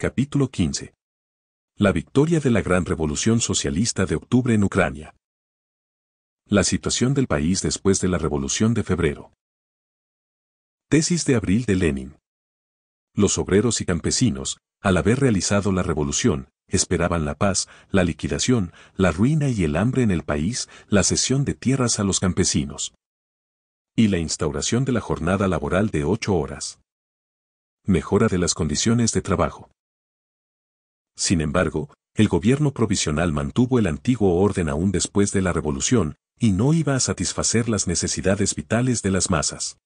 Capítulo 15. La victoria de la gran revolución socialista de octubre en Ucrania. La situación del país después de la revolución de febrero. Tesis de abril de Lenin. Los obreros y campesinos, al haber realizado la revolución, esperaban la paz, la liquidación, la ruina y el hambre en el país, la cesión de tierras a los campesinos. Y la instauración de la jornada laboral de ocho horas. Mejora de las condiciones de trabajo sin embargo, el gobierno provisional mantuvo el antiguo orden aún después de la revolución, y no iba a satisfacer las necesidades vitales de las masas.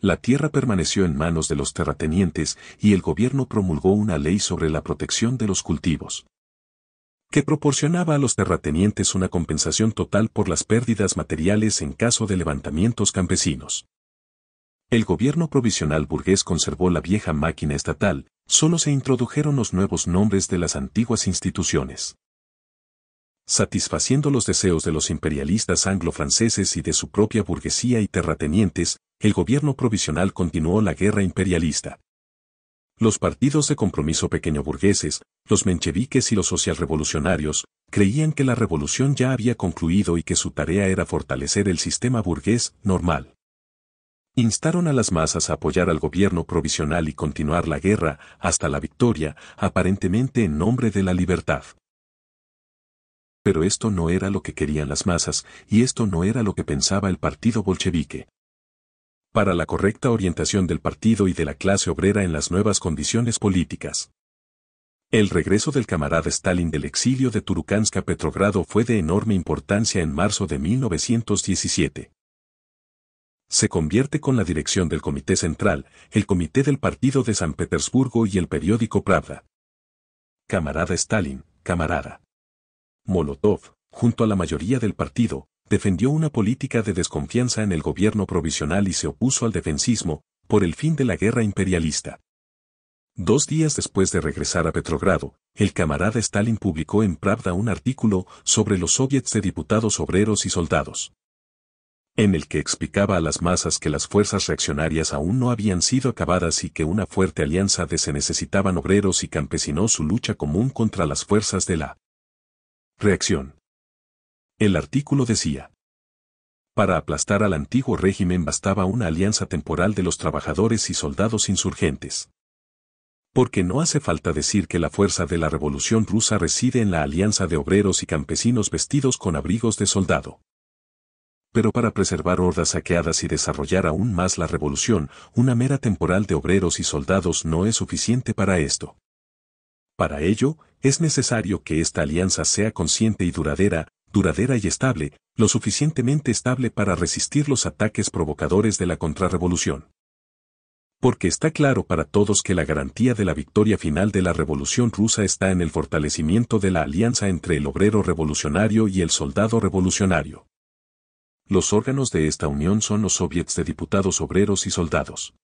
La tierra permaneció en manos de los terratenientes y el gobierno promulgó una ley sobre la protección de los cultivos, que proporcionaba a los terratenientes una compensación total por las pérdidas materiales en caso de levantamientos campesinos. El gobierno provisional burgués conservó la vieja máquina estatal, solo se introdujeron los nuevos nombres de las antiguas instituciones. Satisfaciendo los deseos de los imperialistas anglo-franceses y de su propia burguesía y terratenientes, el gobierno provisional continuó la guerra imperialista. Los partidos de compromiso pequeño burgueses, los mencheviques y los socialrevolucionarios, creían que la revolución ya había concluido y que su tarea era fortalecer el sistema burgués normal. Instaron a las masas a apoyar al gobierno provisional y continuar la guerra hasta la victoria, aparentemente en nombre de la libertad. Pero esto no era lo que querían las masas y esto no era lo que pensaba el partido bolchevique. Para la correcta orientación del partido y de la clase obrera en las nuevas condiciones políticas. El regreso del camarada Stalin del exilio de Turukanska Petrogrado fue de enorme importancia en marzo de 1917 se convierte con la dirección del Comité Central, el Comité del Partido de San Petersburgo y el periódico Pravda. Camarada Stalin, camarada. Molotov, junto a la mayoría del partido, defendió una política de desconfianza en el gobierno provisional y se opuso al defensismo, por el fin de la guerra imperialista. Dos días después de regresar a Petrogrado, el camarada Stalin publicó en Pravda un artículo sobre los soviets de diputados obreros y soldados en el que explicaba a las masas que las fuerzas reaccionarias aún no habían sido acabadas y que una fuerte alianza de se necesitaban obreros y campesinos su lucha común contra las fuerzas de la reacción. El artículo decía, para aplastar al antiguo régimen bastaba una alianza temporal de los trabajadores y soldados insurgentes. Porque no hace falta decir que la fuerza de la revolución rusa reside en la alianza de obreros y campesinos vestidos con abrigos de soldado pero para preservar hordas saqueadas y desarrollar aún más la revolución, una mera temporal de obreros y soldados no es suficiente para esto. Para ello, es necesario que esta alianza sea consciente y duradera, duradera y estable, lo suficientemente estable para resistir los ataques provocadores de la contrarrevolución. Porque está claro para todos que la garantía de la victoria final de la revolución rusa está en el fortalecimiento de la alianza entre el obrero revolucionario y el soldado revolucionario. Los órganos de esta unión son los soviets de diputados obreros y soldados.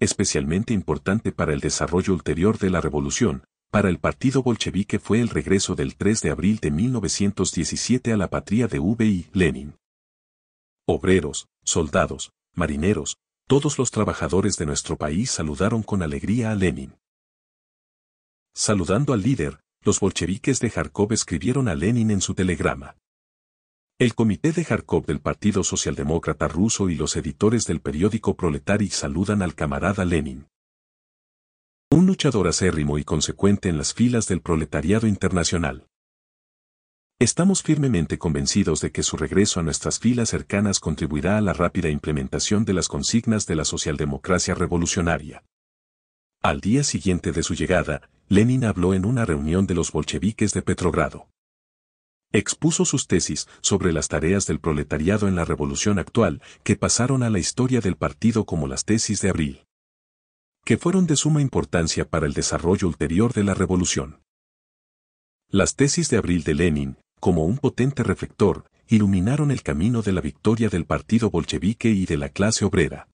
Especialmente importante para el desarrollo ulterior de la revolución, para el partido bolchevique fue el regreso del 3 de abril de 1917 a la patria de V.I. Lenin. Obreros, soldados, marineros, todos los trabajadores de nuestro país saludaron con alegría a Lenin. Saludando al líder, los bolcheviques de Jarkov escribieron a Lenin en su telegrama. El Comité de Kharkov del Partido Socialdemócrata Ruso y los editores del periódico Proletari saludan al camarada Lenin. Un luchador acérrimo y consecuente en las filas del proletariado internacional. Estamos firmemente convencidos de que su regreso a nuestras filas cercanas contribuirá a la rápida implementación de las consignas de la socialdemocracia revolucionaria. Al día siguiente de su llegada, Lenin habló en una reunión de los bolcheviques de Petrogrado. Expuso sus tesis sobre las tareas del proletariado en la revolución actual, que pasaron a la historia del partido como las tesis de abril, que fueron de suma importancia para el desarrollo ulterior de la revolución. Las tesis de abril de Lenin, como un potente reflector, iluminaron el camino de la victoria del partido bolchevique y de la clase obrera.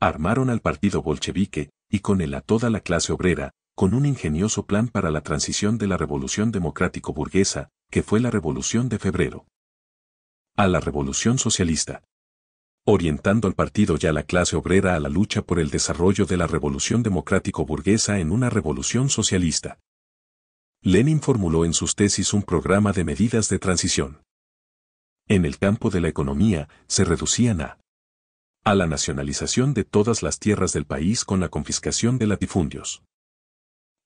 Armaron al partido bolchevique, y con él a toda la clase obrera, con un ingenioso plan para la transición de la revolución democrático-burguesa, que fue la revolución de febrero. A la revolución socialista. Orientando al partido y a la clase obrera a la lucha por el desarrollo de la revolución democrático-burguesa en una revolución socialista. Lenin formuló en sus tesis un programa de medidas de transición. En el campo de la economía, se reducían a a la nacionalización de todas las tierras del país con la confiscación de latifundios,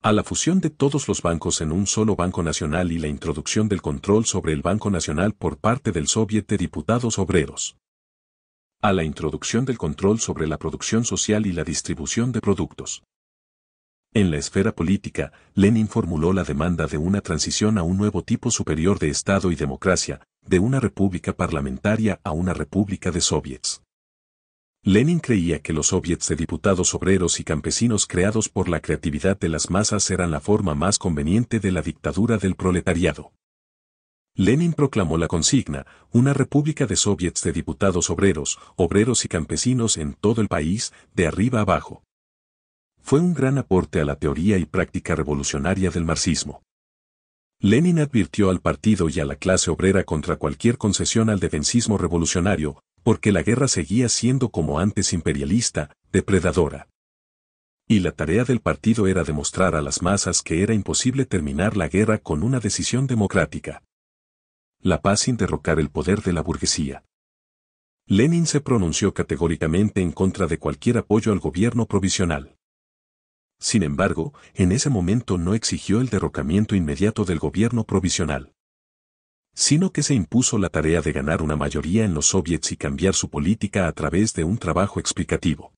a la fusión de todos los bancos en un solo Banco Nacional y la introducción del control sobre el Banco Nacional por parte del Soviet de Diputados Obreros, a la introducción del control sobre la producción social y la distribución de productos. En la esfera política, Lenin formuló la demanda de una transición a un nuevo tipo superior de Estado y democracia, de una república parlamentaria a una república de soviets. Lenin creía que los soviets de diputados obreros y campesinos creados por la creatividad de las masas eran la forma más conveniente de la dictadura del proletariado. Lenin proclamó la consigna, una república de soviets de diputados obreros, obreros y campesinos en todo el país, de arriba abajo. Fue un gran aporte a la teoría y práctica revolucionaria del marxismo. Lenin advirtió al partido y a la clase obrera contra cualquier concesión al defensismo revolucionario, porque la guerra seguía siendo como antes imperialista, depredadora. Y la tarea del partido era demostrar a las masas que era imposible terminar la guerra con una decisión democrática. La paz sin derrocar el poder de la burguesía. Lenin se pronunció categóricamente en contra de cualquier apoyo al gobierno provisional. Sin embargo, en ese momento no exigió el derrocamiento inmediato del gobierno provisional sino que se impuso la tarea de ganar una mayoría en los soviets y cambiar su política a través de un trabajo explicativo.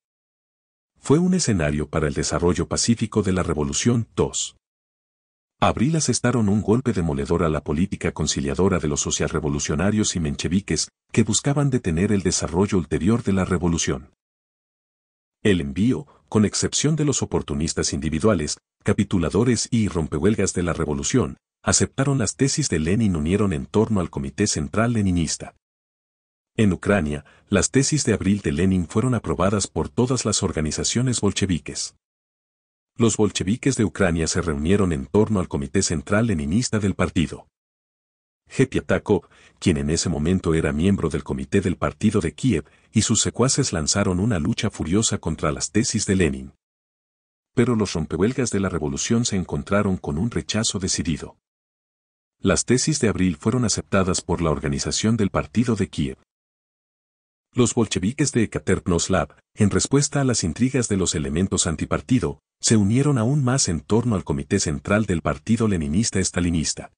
Fue un escenario para el desarrollo pacífico de la Revolución II. Abril asestaron un golpe demoledor a la política conciliadora de los socialrevolucionarios y mencheviques, que buscaban detener el desarrollo ulterior de la revolución. El envío, con excepción de los oportunistas individuales, capituladores y rompehuelgas de la revolución, aceptaron las tesis de Lenin unieron en torno al Comité Central Leninista. En Ucrania, las tesis de abril de Lenin fueron aprobadas por todas las organizaciones bolcheviques. Los bolcheviques de Ucrania se reunieron en torno al Comité Central Leninista del partido. Hepiatako, quien en ese momento era miembro del Comité del Partido de Kiev, y sus secuaces lanzaron una lucha furiosa contra las tesis de Lenin. Pero los rompehuelgas de la revolución se encontraron con un rechazo decidido. Las tesis de abril fueron aceptadas por la organización del partido de Kiev. Los bolcheviques de Ekaterinoslav, en respuesta a las intrigas de los elementos antipartido, se unieron aún más en torno al comité central del partido leninista-estalinista.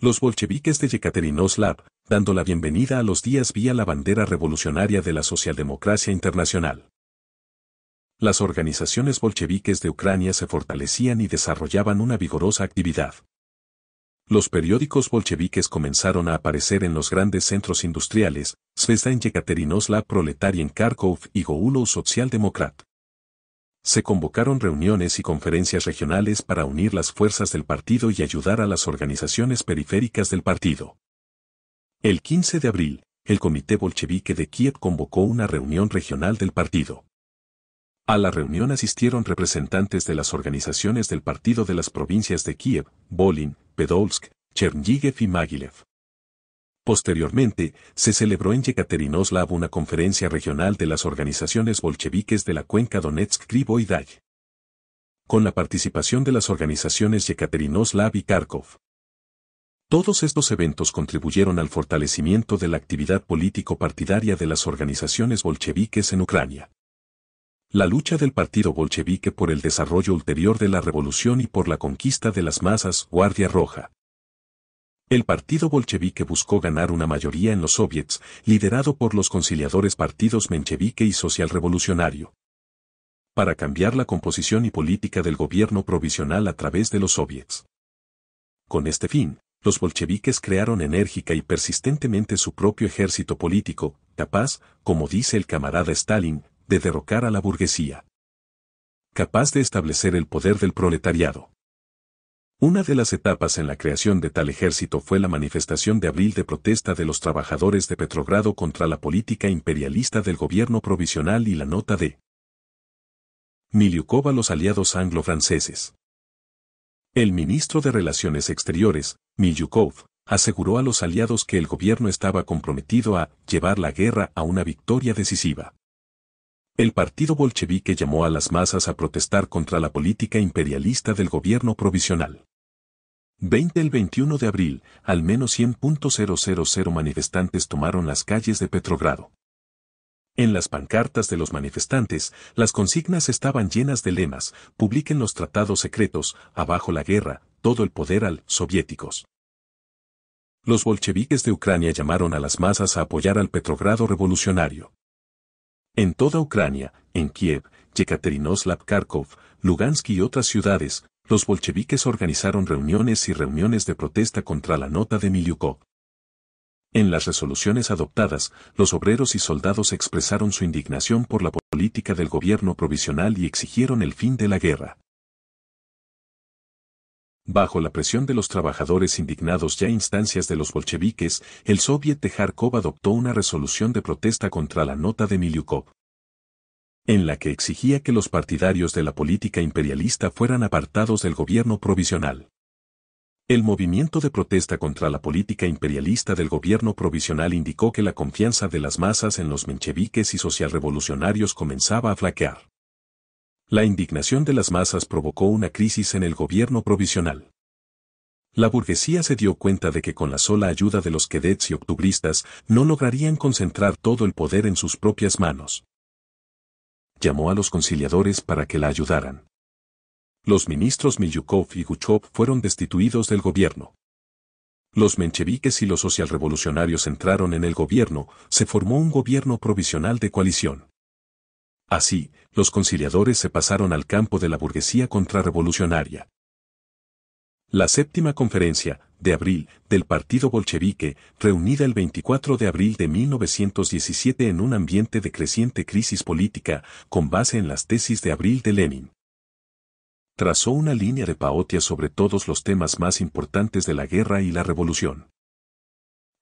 Los bolcheviques de Yekaterinoslav, dando la bienvenida a los días vía la bandera revolucionaria de la socialdemocracia internacional. Las organizaciones bolcheviques de Ucrania se fortalecían y desarrollaban una vigorosa actividad. Los periódicos bolcheviques comenzaron a aparecer en los grandes centros industriales, Svesda en Yekaterinosla en Kharkov y Goulov Socialdemócrata. Se convocaron reuniones y conferencias regionales para unir las fuerzas del partido y ayudar a las organizaciones periféricas del partido. El 15 de abril, el Comité Bolchevique de Kiev convocó una reunión regional del partido. A la reunión asistieron representantes de las organizaciones del Partido de las provincias de Kiev, Bolin, Pedolsk, Chernigov y Magilev. Posteriormente, se celebró en Yekaterinoslav una conferencia regional de las organizaciones bolcheviques de la cuenca Donetsk, krivoiday Con la participación de las organizaciones Yekaterinoslav y Kharkov. Todos estos eventos contribuyeron al fortalecimiento de la actividad político-partidaria de las organizaciones bolcheviques en Ucrania. La lucha del partido bolchevique por el desarrollo ulterior de la revolución y por la conquista de las masas Guardia Roja. El partido bolchevique buscó ganar una mayoría en los soviets, liderado por los conciliadores partidos menchevique y social revolucionario. Para cambiar la composición y política del gobierno provisional a través de los soviets. Con este fin, los bolcheviques crearon enérgica y persistentemente su propio ejército político, capaz, como dice el camarada Stalin, de derrocar a la burguesía. Capaz de establecer el poder del proletariado. Una de las etapas en la creación de tal ejército fue la manifestación de abril de protesta de los trabajadores de Petrogrado contra la política imperialista del gobierno provisional y la nota de Miliukov a los aliados anglo-franceses. El ministro de Relaciones Exteriores, Miliukov, aseguró a los aliados que el gobierno estaba comprometido a llevar la guerra a una victoria decisiva el partido bolchevique llamó a las masas a protestar contra la política imperialista del gobierno provisional. 20 El 21 de abril, al menos 100.000 manifestantes tomaron las calles de Petrogrado. En las pancartas de los manifestantes, las consignas estaban llenas de lemas, publiquen los tratados secretos, abajo la guerra, todo el poder al soviéticos. Los bolcheviques de Ucrania llamaron a las masas a apoyar al Petrogrado revolucionario. En toda Ucrania, en Kiev, Yekaterinoslav, Kharkov, Lugansk y otras ciudades, los bolcheviques organizaron reuniones y reuniones de protesta contra la nota de Miliukov. En las resoluciones adoptadas, los obreros y soldados expresaron su indignación por la política del gobierno provisional y exigieron el fin de la guerra. Bajo la presión de los trabajadores indignados ya instancias de los bolcheviques, el Soviet de Kharkov adoptó una resolución de protesta contra la nota de Miliukov, en la que exigía que los partidarios de la política imperialista fueran apartados del gobierno provisional. El movimiento de protesta contra la política imperialista del gobierno provisional indicó que la confianza de las masas en los mencheviques y socialrevolucionarios comenzaba a flaquear. La indignación de las masas provocó una crisis en el gobierno provisional. La burguesía se dio cuenta de que con la sola ayuda de los quedets y octubristas no lograrían concentrar todo el poder en sus propias manos. Llamó a los conciliadores para que la ayudaran. Los ministros Milyukov y Guchov fueron destituidos del gobierno. Los mencheviques y los socialrevolucionarios entraron en el gobierno, se formó un gobierno provisional de coalición. Así, los conciliadores se pasaron al campo de la burguesía contrarrevolucionaria. La séptima conferencia, de abril, del Partido Bolchevique, reunida el 24 de abril de 1917 en un ambiente de creciente crisis política, con base en las tesis de abril de Lenin. Trazó una línea de paotia sobre todos los temas más importantes de la guerra y la revolución.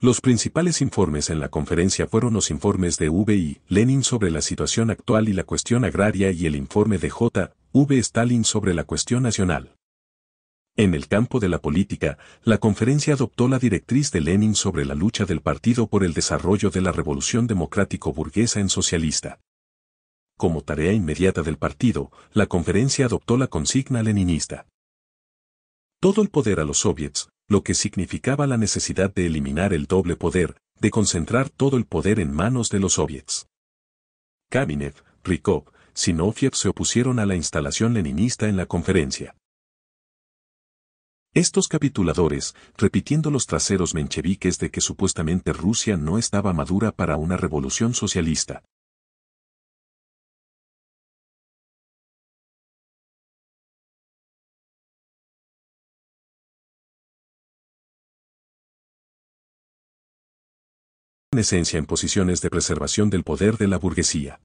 Los principales informes en la conferencia fueron los informes de V.I. Lenin sobre la situación actual y la cuestión agraria y el informe de J. V. Stalin sobre la cuestión nacional. En el campo de la política, la conferencia adoptó la directriz de Lenin sobre la lucha del partido por el desarrollo de la revolución democrático-burguesa en socialista. Como tarea inmediata del partido, la conferencia adoptó la consigna leninista. Todo el poder a los soviets, lo que significaba la necesidad de eliminar el doble poder, de concentrar todo el poder en manos de los soviets. Kamenev, Rikov, Sinofiev se opusieron a la instalación leninista en la conferencia. Estos capituladores, repitiendo los traseros mencheviques de que supuestamente Rusia no estaba madura para una revolución socialista, esencia en posiciones de preservación del poder de la burguesía.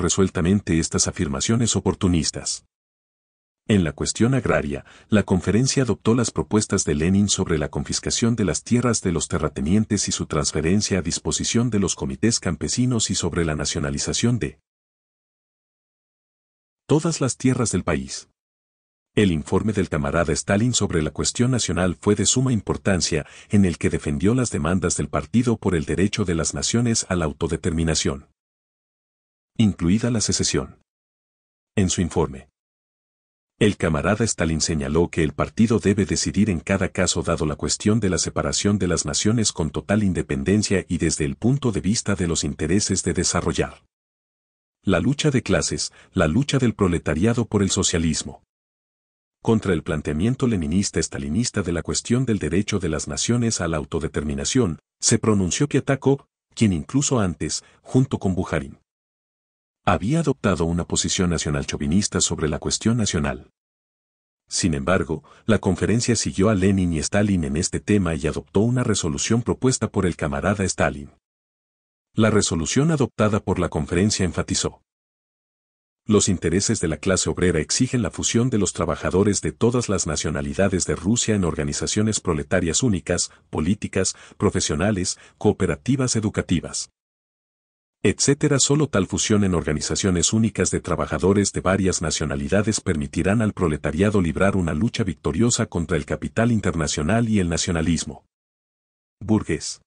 resueltamente estas afirmaciones oportunistas. En la cuestión agraria, la conferencia adoptó las propuestas de Lenin sobre la confiscación de las tierras de los terratenientes y su transferencia a disposición de los comités campesinos y sobre la nacionalización de todas las tierras del país. El informe del camarada Stalin sobre la cuestión nacional fue de suma importancia, en el que defendió las demandas del partido por el derecho de las naciones a la autodeterminación, incluida la secesión. En su informe, el camarada Stalin señaló que el partido debe decidir en cada caso dado la cuestión de la separación de las naciones con total independencia y desde el punto de vista de los intereses de desarrollar la lucha de clases, la lucha del proletariado por el socialismo. Contra el planteamiento leninista-estalinista de la cuestión del derecho de las naciones a la autodeterminación, se pronunció Kiatakov, quien incluso antes, junto con Bujarín, había adoptado una posición nacional chauvinista sobre la cuestión nacional. Sin embargo, la conferencia siguió a Lenin y Stalin en este tema y adoptó una resolución propuesta por el camarada Stalin. La resolución adoptada por la conferencia enfatizó. Los intereses de la clase obrera exigen la fusión de los trabajadores de todas las nacionalidades de Rusia en organizaciones proletarias únicas, políticas, profesionales, cooperativas educativas etcétera. Solo tal fusión en organizaciones únicas de trabajadores de varias nacionalidades permitirán al proletariado librar una lucha victoriosa contra el capital internacional y el nacionalismo. Burgués.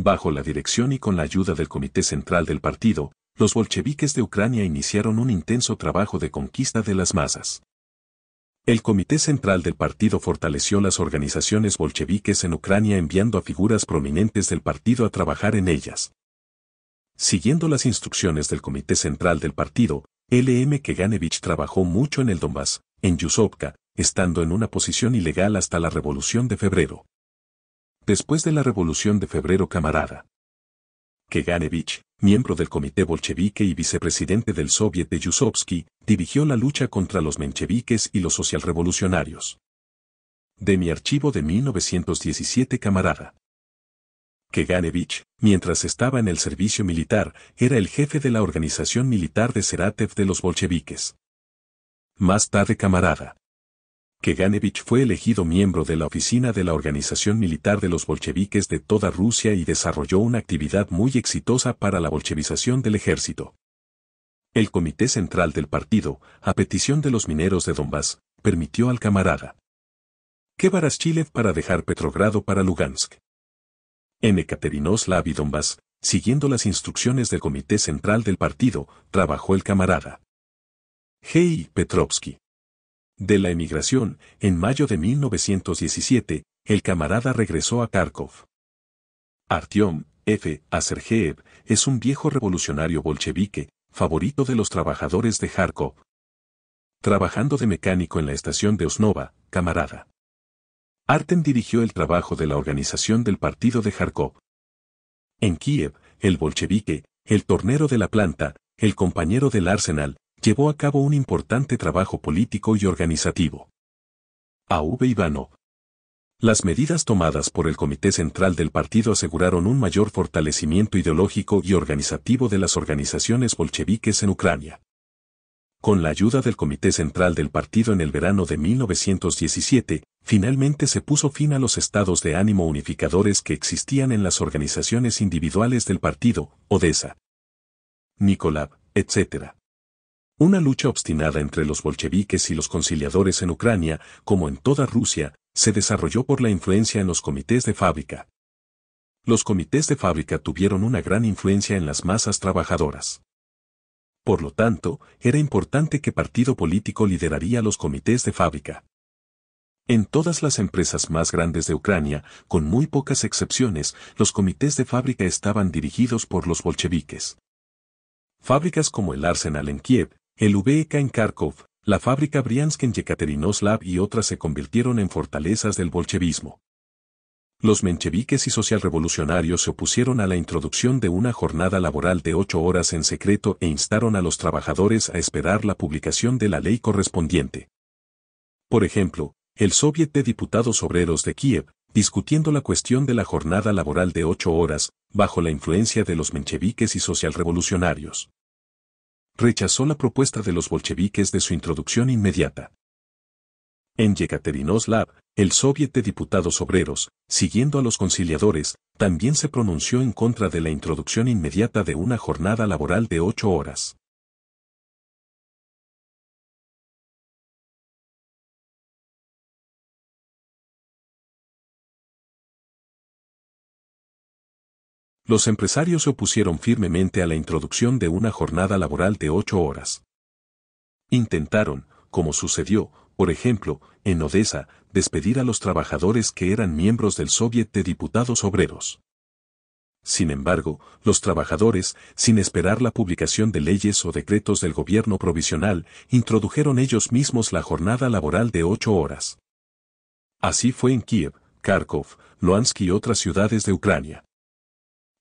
Bajo la dirección y con la ayuda del Comité Central del Partido, los bolcheviques de Ucrania iniciaron un intenso trabajo de conquista de las masas. El Comité Central del Partido fortaleció las organizaciones bolcheviques en Ucrania enviando a figuras prominentes del partido a trabajar en ellas. Siguiendo las instrucciones del Comité Central del Partido, L.M. Keganevich trabajó mucho en el Donbass, en Yusovka, estando en una posición ilegal hasta la Revolución de Febrero después de la Revolución de Febrero camarada. Keganevich, miembro del Comité Bolchevique y vicepresidente del Soviet de Yusovsky, dirigió la lucha contra los mencheviques y los socialrevolucionarios. De mi archivo de 1917 camarada. Keganevich, mientras estaba en el servicio militar, era el jefe de la organización militar de Seratev de los bolcheviques. Más tarde camarada. Keganevich Ganevich fue elegido miembro de la oficina de la Organización Militar de los Bolcheviques de toda Rusia y desarrolló una actividad muy exitosa para la bolchevización del ejército. El Comité Central del Partido, a petición de los mineros de Donbass, permitió al camarada Kevaraschilev para dejar Petrogrado para Lugansk. En Ekaterinoslav y Donbass, siguiendo las instrucciones del Comité Central del Partido, trabajó el camarada Hei Petrovsky. De la emigración, en mayo de 1917, el camarada regresó a Kharkov. Artyom F. Asergeev, es un viejo revolucionario bolchevique, favorito de los trabajadores de Kharkov. Trabajando de mecánico en la estación de Osnova, camarada. Artem dirigió el trabajo de la organización del partido de Kharkov. En Kiev, el bolchevique, el tornero de la planta, el compañero del arsenal, llevó a cabo un importante trabajo político y organizativo. A.V. Ivano. Las medidas tomadas por el Comité Central del Partido aseguraron un mayor fortalecimiento ideológico y organizativo de las organizaciones bolcheviques en Ucrania. Con la ayuda del Comité Central del Partido en el verano de 1917, finalmente se puso fin a los estados de ánimo unificadores que existían en las organizaciones individuales del partido, Odessa, Nikolab, etc. Una lucha obstinada entre los bolcheviques y los conciliadores en Ucrania, como en toda Rusia, se desarrolló por la influencia en los comités de fábrica. Los comités de fábrica tuvieron una gran influencia en las masas trabajadoras. Por lo tanto, era importante que partido político lideraría los comités de fábrica. En todas las empresas más grandes de Ucrania, con muy pocas excepciones, los comités de fábrica estaban dirigidos por los bolcheviques. Fábricas como el Arsenal en Kiev, el VEK en Kharkov, la fábrica Briansk en Yekaterinoslav y otras se convirtieron en fortalezas del bolchevismo. Los mencheviques y socialrevolucionarios se opusieron a la introducción de una jornada laboral de ocho horas en secreto e instaron a los trabajadores a esperar la publicación de la ley correspondiente. Por ejemplo, el Soviet de Diputados Obreros de Kiev, discutiendo la cuestión de la jornada laboral de ocho horas, bajo la influencia de los mencheviques y socialrevolucionarios rechazó la propuesta de los bolcheviques de su introducción inmediata. En Yekaterinoslav, el Soviet de Diputados Obreros, siguiendo a los conciliadores, también se pronunció en contra de la introducción inmediata de una jornada laboral de ocho horas. Los empresarios se opusieron firmemente a la introducción de una jornada laboral de ocho horas. Intentaron, como sucedió, por ejemplo, en Odessa, despedir a los trabajadores que eran miembros del Soviet de Diputados Obreros. Sin embargo, los trabajadores, sin esperar la publicación de leyes o decretos del gobierno provisional, introdujeron ellos mismos la jornada laboral de ocho horas. Así fue en Kiev, Kharkov, Luhansk y otras ciudades de Ucrania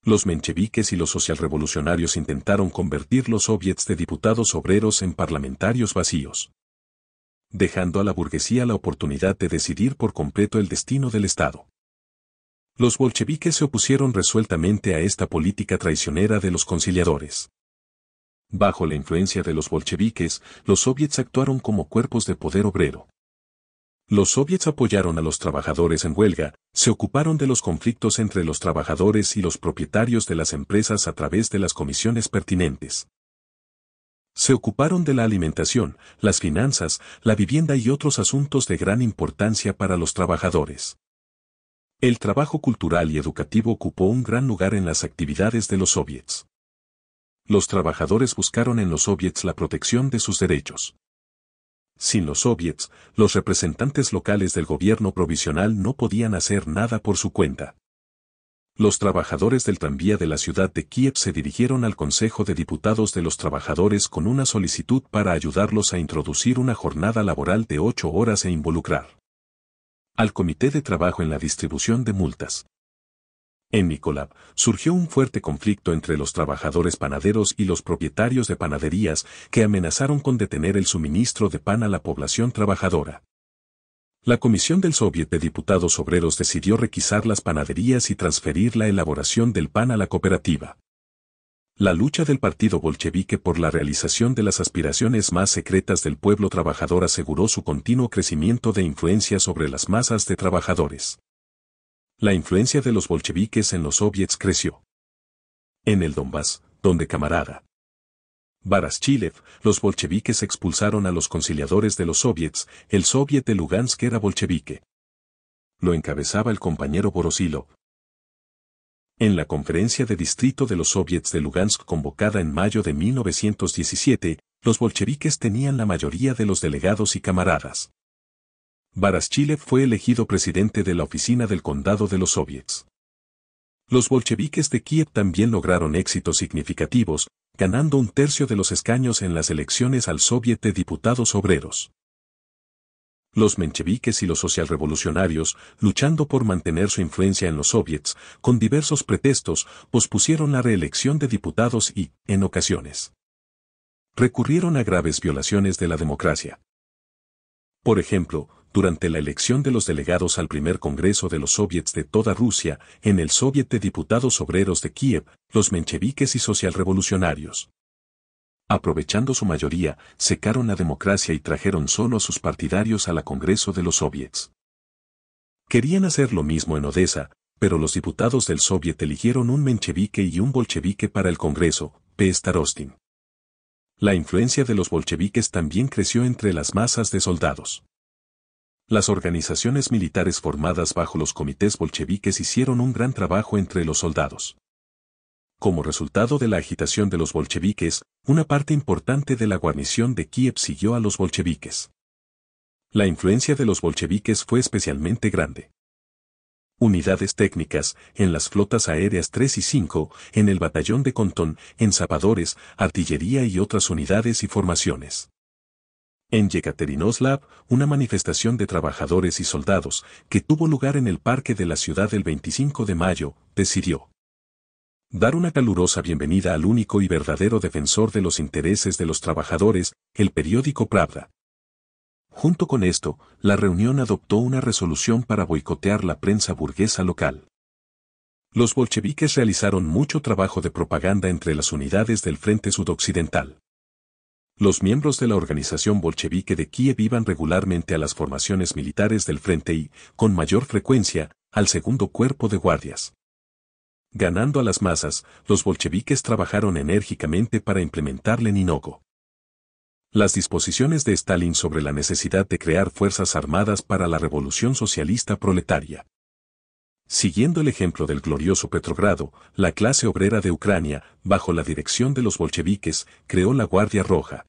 los mencheviques y los socialrevolucionarios intentaron convertir los soviets de diputados obreros en parlamentarios vacíos, dejando a la burguesía la oportunidad de decidir por completo el destino del Estado. Los bolcheviques se opusieron resueltamente a esta política traicionera de los conciliadores. Bajo la influencia de los bolcheviques, los soviets actuaron como cuerpos de poder obrero, los soviets apoyaron a los trabajadores en huelga, se ocuparon de los conflictos entre los trabajadores y los propietarios de las empresas a través de las comisiones pertinentes. Se ocuparon de la alimentación, las finanzas, la vivienda y otros asuntos de gran importancia para los trabajadores. El trabajo cultural y educativo ocupó un gran lugar en las actividades de los soviets. Los trabajadores buscaron en los soviets la protección de sus derechos. Sin los soviets, los representantes locales del gobierno provisional no podían hacer nada por su cuenta. Los trabajadores del tranvía de la ciudad de Kiev se dirigieron al Consejo de Diputados de los Trabajadores con una solicitud para ayudarlos a introducir una jornada laboral de ocho horas e involucrar al Comité de Trabajo en la distribución de multas. En Nicolab, surgió un fuerte conflicto entre los trabajadores panaderos y los propietarios de panaderías que amenazaron con detener el suministro de pan a la población trabajadora. La Comisión del Soviet de Diputados Obreros decidió requisar las panaderías y transferir la elaboración del pan a la cooperativa. La lucha del partido bolchevique por la realización de las aspiraciones más secretas del pueblo trabajador aseguró su continuo crecimiento de influencia sobre las masas de trabajadores. La influencia de los bolcheviques en los soviets creció. En el Donbass, donde camarada Baraschilev, los bolcheviques expulsaron a los conciliadores de los soviets, el soviet de Lugansk era bolchevique. Lo encabezaba el compañero Borosilo. En la conferencia de distrito de los soviets de Lugansk convocada en mayo de 1917, los bolcheviques tenían la mayoría de los delegados y camaradas. Baraschilev fue elegido presidente de la oficina del condado de los soviets. Los bolcheviques de Kiev también lograron éxitos significativos, ganando un tercio de los escaños en las elecciones al Soviet de Diputados Obreros. Los mencheviques y los socialrevolucionarios, luchando por mantener su influencia en los soviets, con diversos pretextos, pospusieron la reelección de diputados y, en ocasiones, recurrieron a graves violaciones de la democracia. Por ejemplo, durante la elección de los delegados al primer Congreso de los Soviets de toda Rusia, en el Soviet de Diputados Obreros de Kiev, los mencheviques y socialrevolucionarios. Aprovechando su mayoría, secaron la democracia y trajeron solo a sus partidarios a la Congreso de los Soviets. Querían hacer lo mismo en Odessa, pero los diputados del Soviet eligieron un menchevique y un bolchevique para el Congreso, P. Starostin. La influencia de los bolcheviques también creció entre las masas de soldados. Las organizaciones militares formadas bajo los comités bolcheviques hicieron un gran trabajo entre los soldados. Como resultado de la agitación de los bolcheviques, una parte importante de la guarnición de Kiev siguió a los bolcheviques. La influencia de los bolcheviques fue especialmente grande. Unidades técnicas, en las flotas aéreas 3 y 5, en el batallón de Contón, en zapadores, artillería y otras unidades y formaciones. En Yekaterinoslav, una manifestación de trabajadores y soldados, que tuvo lugar en el parque de la ciudad el 25 de mayo, decidió dar una calurosa bienvenida al único y verdadero defensor de los intereses de los trabajadores, el periódico Pravda. Junto con esto, la reunión adoptó una resolución para boicotear la prensa burguesa local. Los bolcheviques realizaron mucho trabajo de propaganda entre las unidades del Frente Sudoccidental los miembros de la organización bolchevique de Kiev iban regularmente a las formaciones militares del frente y, con mayor frecuencia, al segundo cuerpo de guardias. Ganando a las masas, los bolcheviques trabajaron enérgicamente para implementar Leninogo. Las disposiciones de Stalin sobre la necesidad de crear fuerzas armadas para la revolución socialista proletaria. Siguiendo el ejemplo del glorioso Petrogrado, la clase obrera de Ucrania, bajo la dirección de los bolcheviques, creó la Guardia Roja.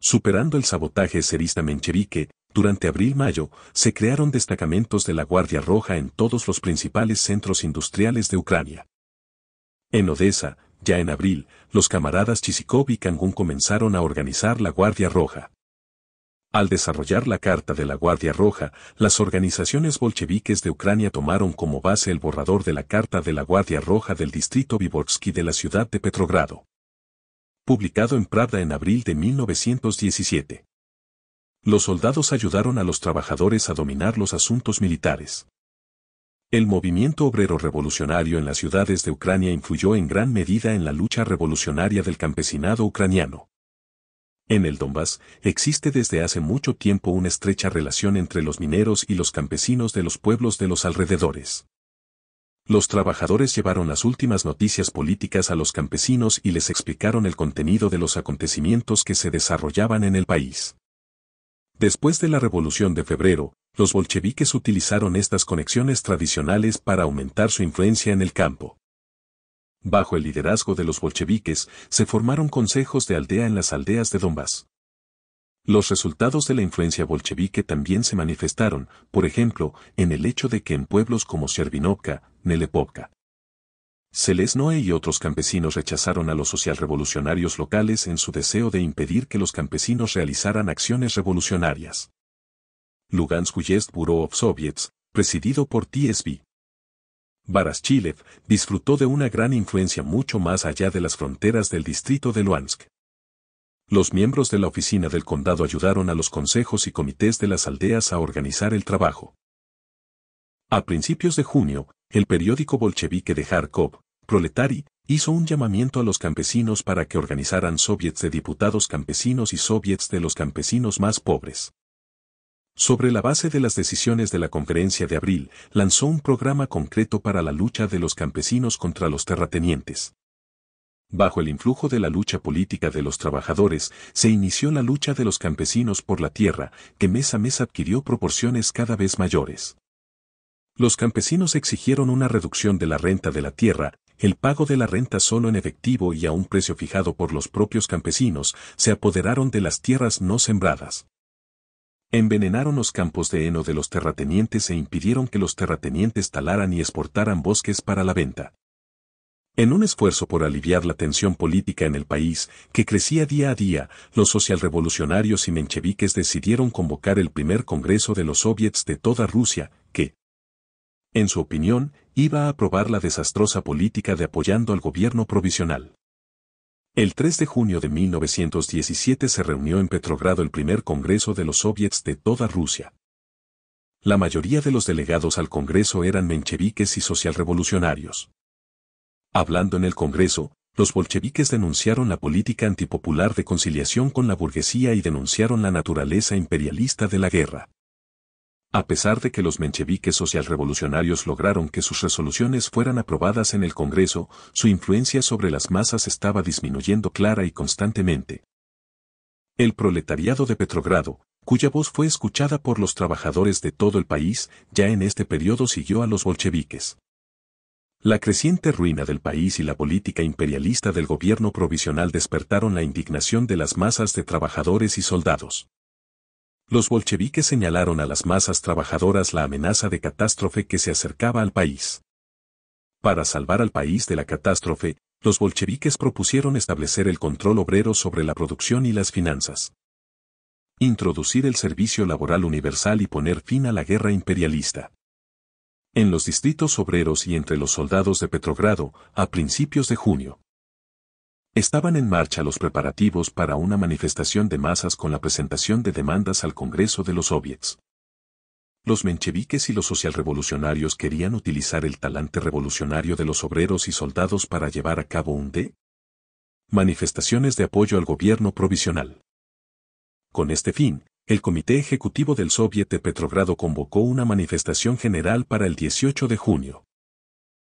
Superando el sabotaje serista menchevique, durante abril-mayo se crearon destacamentos de la Guardia Roja en todos los principales centros industriales de Ucrania. En Odessa, ya en abril, los camaradas Chisikov y Kangún comenzaron a organizar la Guardia Roja. Al desarrollar la Carta de la Guardia Roja, las organizaciones bolcheviques de Ucrania tomaron como base el borrador de la Carta de la Guardia Roja del distrito Vyborgsky de la ciudad de Petrogrado. Publicado en Pravda en abril de 1917. Los soldados ayudaron a los trabajadores a dominar los asuntos militares. El movimiento obrero revolucionario en las ciudades de Ucrania influyó en gran medida en la lucha revolucionaria del campesinado ucraniano. En el Donbass, existe desde hace mucho tiempo una estrecha relación entre los mineros y los campesinos de los pueblos de los alrededores. Los trabajadores llevaron las últimas noticias políticas a los campesinos y les explicaron el contenido de los acontecimientos que se desarrollaban en el país. Después de la Revolución de Febrero, los bolcheviques utilizaron estas conexiones tradicionales para aumentar su influencia en el campo. Bajo el liderazgo de los bolcheviques, se formaron consejos de aldea en las aldeas de Donbass. Los resultados de la influencia bolchevique también se manifestaron, por ejemplo, en el hecho de que en pueblos como Chervinovka, Nelepovka, Selesnoe y otros campesinos rechazaron a los socialrevolucionarios locales en su deseo de impedir que los campesinos realizaran acciones revolucionarias. Lugansk Bureau of Soviets, presidido por TSB, Baraschilev disfrutó de una gran influencia mucho más allá de las fronteras del distrito de Luansk. Los miembros de la oficina del condado ayudaron a los consejos y comités de las aldeas a organizar el trabajo. A principios de junio, el periódico bolchevique de Kharkov, Proletari, hizo un llamamiento a los campesinos para que organizaran soviets de diputados campesinos y soviets de los campesinos más pobres. Sobre la base de las decisiones de la conferencia de abril, lanzó un programa concreto para la lucha de los campesinos contra los terratenientes. Bajo el influjo de la lucha política de los trabajadores, se inició la lucha de los campesinos por la tierra, que mes a mes adquirió proporciones cada vez mayores. Los campesinos exigieron una reducción de la renta de la tierra, el pago de la renta solo en efectivo y a un precio fijado por los propios campesinos, se apoderaron de las tierras no sembradas. Envenenaron los campos de heno de los terratenientes e impidieron que los terratenientes talaran y exportaran bosques para la venta. En un esfuerzo por aliviar la tensión política en el país, que crecía día a día, los socialrevolucionarios y mencheviques decidieron convocar el primer Congreso de los Soviets de toda Rusia, que, en su opinión, iba a aprobar la desastrosa política de apoyando al gobierno provisional. El 3 de junio de 1917 se reunió en Petrogrado el primer Congreso de los Soviets de toda Rusia. La mayoría de los delegados al Congreso eran mencheviques y socialrevolucionarios. Hablando en el Congreso, los bolcheviques denunciaron la política antipopular de conciliación con la burguesía y denunciaron la naturaleza imperialista de la guerra. A pesar de que los mencheviques socialrevolucionarios lograron que sus resoluciones fueran aprobadas en el Congreso, su influencia sobre las masas estaba disminuyendo clara y constantemente. El proletariado de Petrogrado, cuya voz fue escuchada por los trabajadores de todo el país, ya en este periodo siguió a los bolcheviques. La creciente ruina del país y la política imperialista del gobierno provisional despertaron la indignación de las masas de trabajadores y soldados los bolcheviques señalaron a las masas trabajadoras la amenaza de catástrofe que se acercaba al país. Para salvar al país de la catástrofe, los bolcheviques propusieron establecer el control obrero sobre la producción y las finanzas. Introducir el servicio laboral universal y poner fin a la guerra imperialista. En los distritos obreros y entre los soldados de Petrogrado, a principios de junio, Estaban en marcha los preparativos para una manifestación de masas con la presentación de demandas al Congreso de los Soviets. Los mencheviques y los socialrevolucionarios querían utilizar el talante revolucionario de los obreros y soldados para llevar a cabo un de manifestaciones de apoyo al gobierno provisional. Con este fin, el Comité Ejecutivo del Soviet de Petrogrado convocó una manifestación general para el 18 de junio.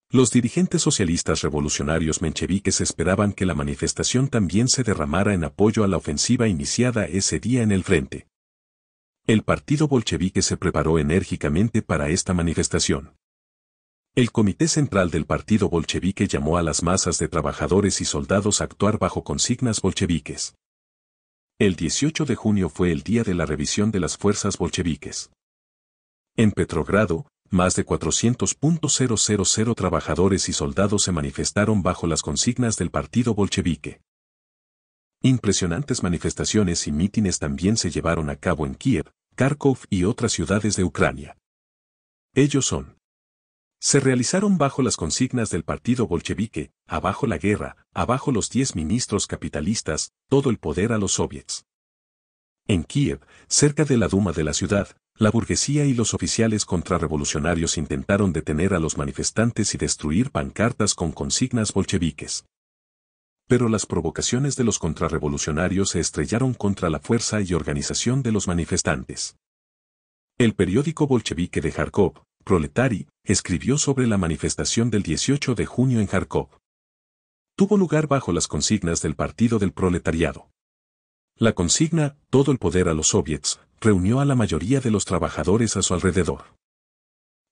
Los dirigentes socialistas revolucionarios mencheviques esperaban que la manifestación también se derramara en apoyo a la ofensiva iniciada ese día en el frente. El partido bolchevique se preparó enérgicamente para esta manifestación. El Comité Central del Partido Bolchevique llamó a las masas de trabajadores y soldados a actuar bajo consignas bolcheviques. El 18 de junio fue el día de la revisión de las fuerzas bolcheviques. En Petrogrado, más de 400.000 trabajadores y soldados se manifestaron bajo las consignas del partido bolchevique. Impresionantes manifestaciones y mítines también se llevaron a cabo en Kiev, Kharkov y otras ciudades de Ucrania. Ellos son. Se realizaron bajo las consignas del partido bolchevique, abajo la guerra, abajo los 10 ministros capitalistas, todo el poder a los soviets. En Kiev, cerca de la Duma de la ciudad, la burguesía y los oficiales contrarrevolucionarios intentaron detener a los manifestantes y destruir pancartas con consignas bolcheviques. Pero las provocaciones de los contrarrevolucionarios se estrellaron contra la fuerza y organización de los manifestantes. El periódico bolchevique de Kharkov, Proletari, escribió sobre la manifestación del 18 de junio en Járkov. Tuvo lugar bajo las consignas del Partido del Proletariado. La consigna, todo el poder a los soviets, reunió a la mayoría de los trabajadores a su alrededor.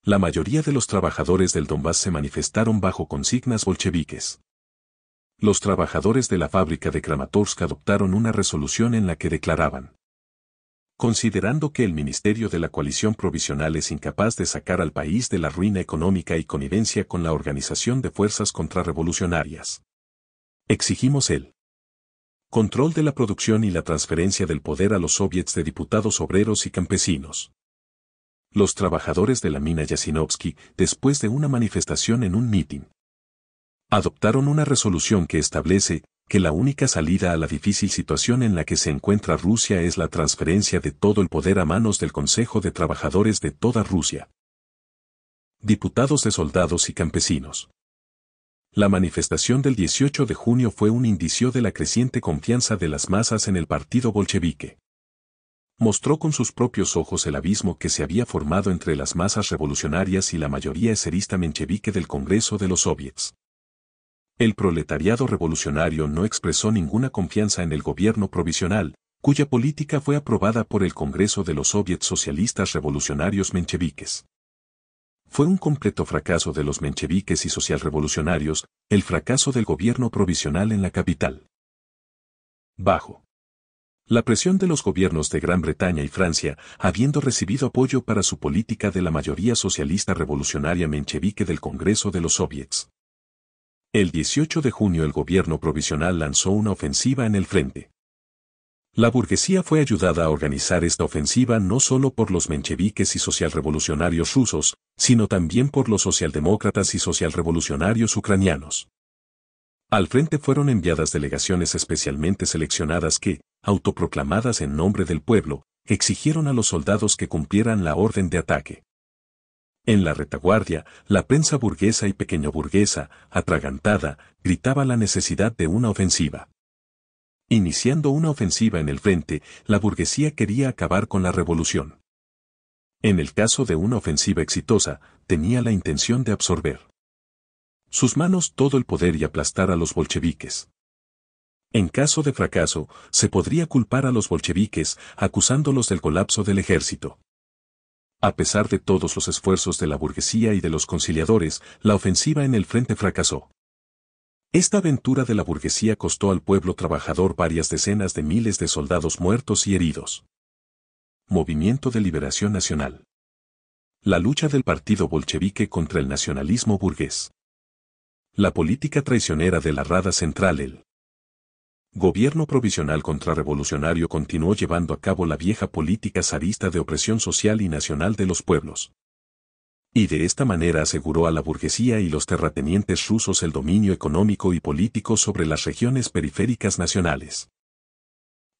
La mayoría de los trabajadores del Donbass se manifestaron bajo consignas bolcheviques. Los trabajadores de la fábrica de Kramatorsk adoptaron una resolución en la que declaraban, considerando que el Ministerio de la Coalición Provisional es incapaz de sacar al país de la ruina económica y connivencia con la organización de fuerzas contrarrevolucionarias. Exigimos el control de la producción y la transferencia del poder a los soviets de diputados obreros y campesinos. Los trabajadores de la mina Yasinovsky, después de una manifestación en un mitin, adoptaron una resolución que establece que la única salida a la difícil situación en la que se encuentra Rusia es la transferencia de todo el poder a manos del Consejo de Trabajadores de toda Rusia. Diputados de soldados y campesinos. La manifestación del 18 de junio fue un indicio de la creciente confianza de las masas en el partido bolchevique. Mostró con sus propios ojos el abismo que se había formado entre las masas revolucionarias y la mayoría eserista menchevique del Congreso de los Soviets. El proletariado revolucionario no expresó ninguna confianza en el gobierno provisional, cuya política fue aprobada por el Congreso de los Soviets Socialistas Revolucionarios Mencheviques fue un completo fracaso de los mencheviques y socialrevolucionarios, el fracaso del gobierno provisional en la capital. Bajo. La presión de los gobiernos de Gran Bretaña y Francia, habiendo recibido apoyo para su política de la mayoría socialista revolucionaria menchevique del Congreso de los Soviets. El 18 de junio el gobierno provisional lanzó una ofensiva en el frente. La burguesía fue ayudada a organizar esta ofensiva no solo por los mencheviques y socialrevolucionarios rusos, sino también por los socialdemócratas y socialrevolucionarios ucranianos. Al frente fueron enviadas delegaciones especialmente seleccionadas que, autoproclamadas en nombre del pueblo, exigieron a los soldados que cumplieran la orden de ataque. En la retaguardia, la prensa burguesa y pequeño burguesa, atragantada, gritaba la necesidad de una ofensiva. Iniciando una ofensiva en el frente, la burguesía quería acabar con la revolución. En el caso de una ofensiva exitosa, tenía la intención de absorber sus manos todo el poder y aplastar a los bolcheviques. En caso de fracaso, se podría culpar a los bolcheviques, acusándolos del colapso del ejército. A pesar de todos los esfuerzos de la burguesía y de los conciliadores, la ofensiva en el frente fracasó. Esta aventura de la burguesía costó al pueblo trabajador varias decenas de miles de soldados muertos y heridos. Movimiento de Liberación Nacional. La lucha del partido bolchevique contra el nacionalismo burgués. La política traicionera de la Rada Central el gobierno provisional contrarrevolucionario continuó llevando a cabo la vieja política zarista de opresión social y nacional de los pueblos y de esta manera aseguró a la burguesía y los terratenientes rusos el dominio económico y político sobre las regiones periféricas nacionales.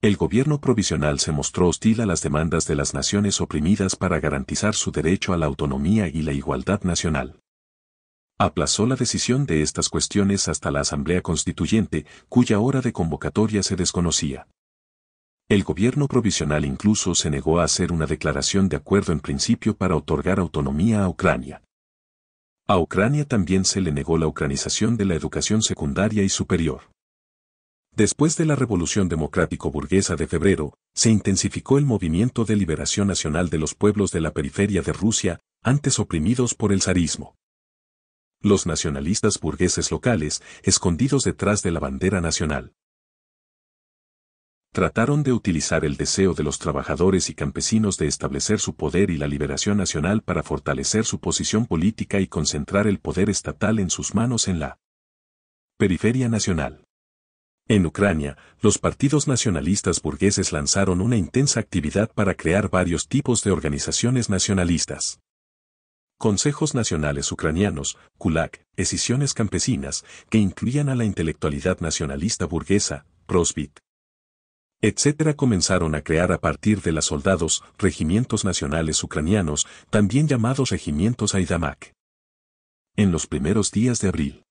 El gobierno provisional se mostró hostil a las demandas de las naciones oprimidas para garantizar su derecho a la autonomía y la igualdad nacional. Aplazó la decisión de estas cuestiones hasta la Asamblea Constituyente, cuya hora de convocatoria se desconocía. El gobierno provisional incluso se negó a hacer una declaración de acuerdo en principio para otorgar autonomía a Ucrania. A Ucrania también se le negó la ucranización de la educación secundaria y superior. Después de la Revolución Democrático-Burguesa de febrero, se intensificó el movimiento de liberación nacional de los pueblos de la periferia de Rusia, antes oprimidos por el zarismo. Los nacionalistas burgueses locales, escondidos detrás de la bandera nacional, trataron de utilizar el deseo de los trabajadores y campesinos de establecer su poder y la liberación nacional para fortalecer su posición política y concentrar el poder estatal en sus manos en la periferia nacional. En Ucrania, los partidos nacionalistas burgueses lanzaron una intensa actividad para crear varios tipos de organizaciones nacionalistas. Consejos Nacionales Ucranianos, KULAK, escisiones campesinas, que incluían a la intelectualidad nacionalista burguesa, Prosvit, etc. comenzaron a crear a partir de las soldados regimientos nacionales ucranianos, también llamados regimientos Aidamak. En los primeros días de abril.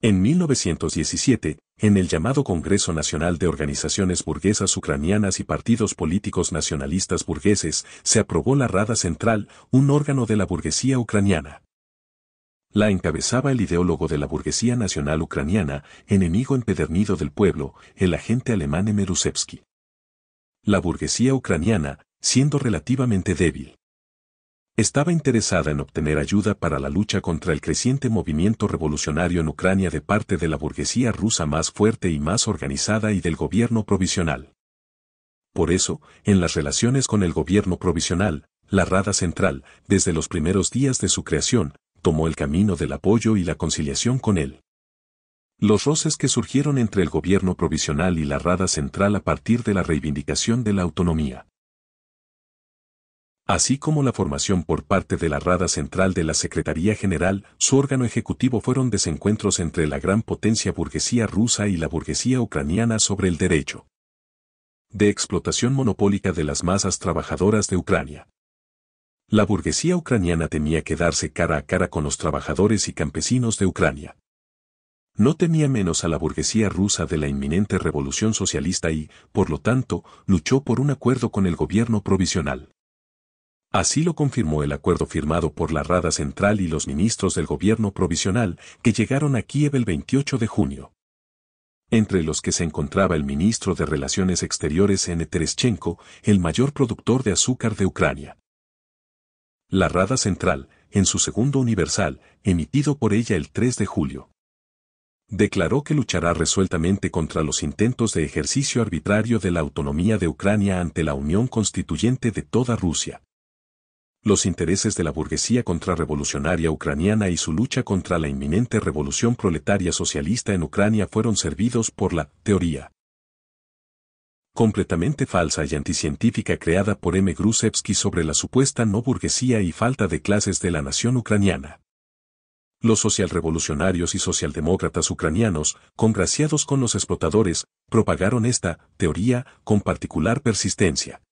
En 1917, en el llamado Congreso Nacional de Organizaciones Burguesas Ucranianas y Partidos Políticos Nacionalistas Burgueses, se aprobó la Rada Central, un órgano de la burguesía ucraniana. La encabezaba el ideólogo de la burguesía nacional ucraniana, enemigo empedernido del pueblo, el agente alemán Emerusevsky. La burguesía ucraniana, siendo relativamente débil, estaba interesada en obtener ayuda para la lucha contra el creciente movimiento revolucionario en Ucrania de parte de la burguesía rusa más fuerte y más organizada y del gobierno provisional. Por eso, en las relaciones con el gobierno provisional, la Rada Central, desde los primeros días de su creación, tomó el camino del apoyo y la conciliación con él. Los roces que surgieron entre el gobierno provisional y la Rada Central a partir de la reivindicación de la autonomía. Así como la formación por parte de la Rada Central de la Secretaría General, su órgano ejecutivo fueron desencuentros entre la gran potencia burguesía rusa y la burguesía ucraniana sobre el derecho de explotación monopólica de las masas trabajadoras de Ucrania. La burguesía ucraniana tenía que darse cara a cara con los trabajadores y campesinos de Ucrania. No temía menos a la burguesía rusa de la inminente revolución socialista y, por lo tanto, luchó por un acuerdo con el gobierno provisional. Así lo confirmó el acuerdo firmado por la Rada Central y los ministros del gobierno provisional, que llegaron a Kiev el 28 de junio. Entre los que se encontraba el ministro de Relaciones Exteriores N. Tereschenko, el mayor productor de azúcar de Ucrania. La Rada Central, en su segundo universal, emitido por ella el 3 de julio. Declaró que luchará resueltamente contra los intentos de ejercicio arbitrario de la autonomía de Ucrania ante la Unión Constituyente de toda Rusia. Los intereses de la burguesía contrarrevolucionaria ucraniana y su lucha contra la inminente revolución proletaria socialista en Ucrania fueron servidos por la teoría completamente falsa y anticientífica creada por M. Grusevsky sobre la supuesta no burguesía y falta de clases de la nación ucraniana. Los socialrevolucionarios y socialdemócratas ucranianos, congraciados con los explotadores, propagaron esta teoría con particular persistencia.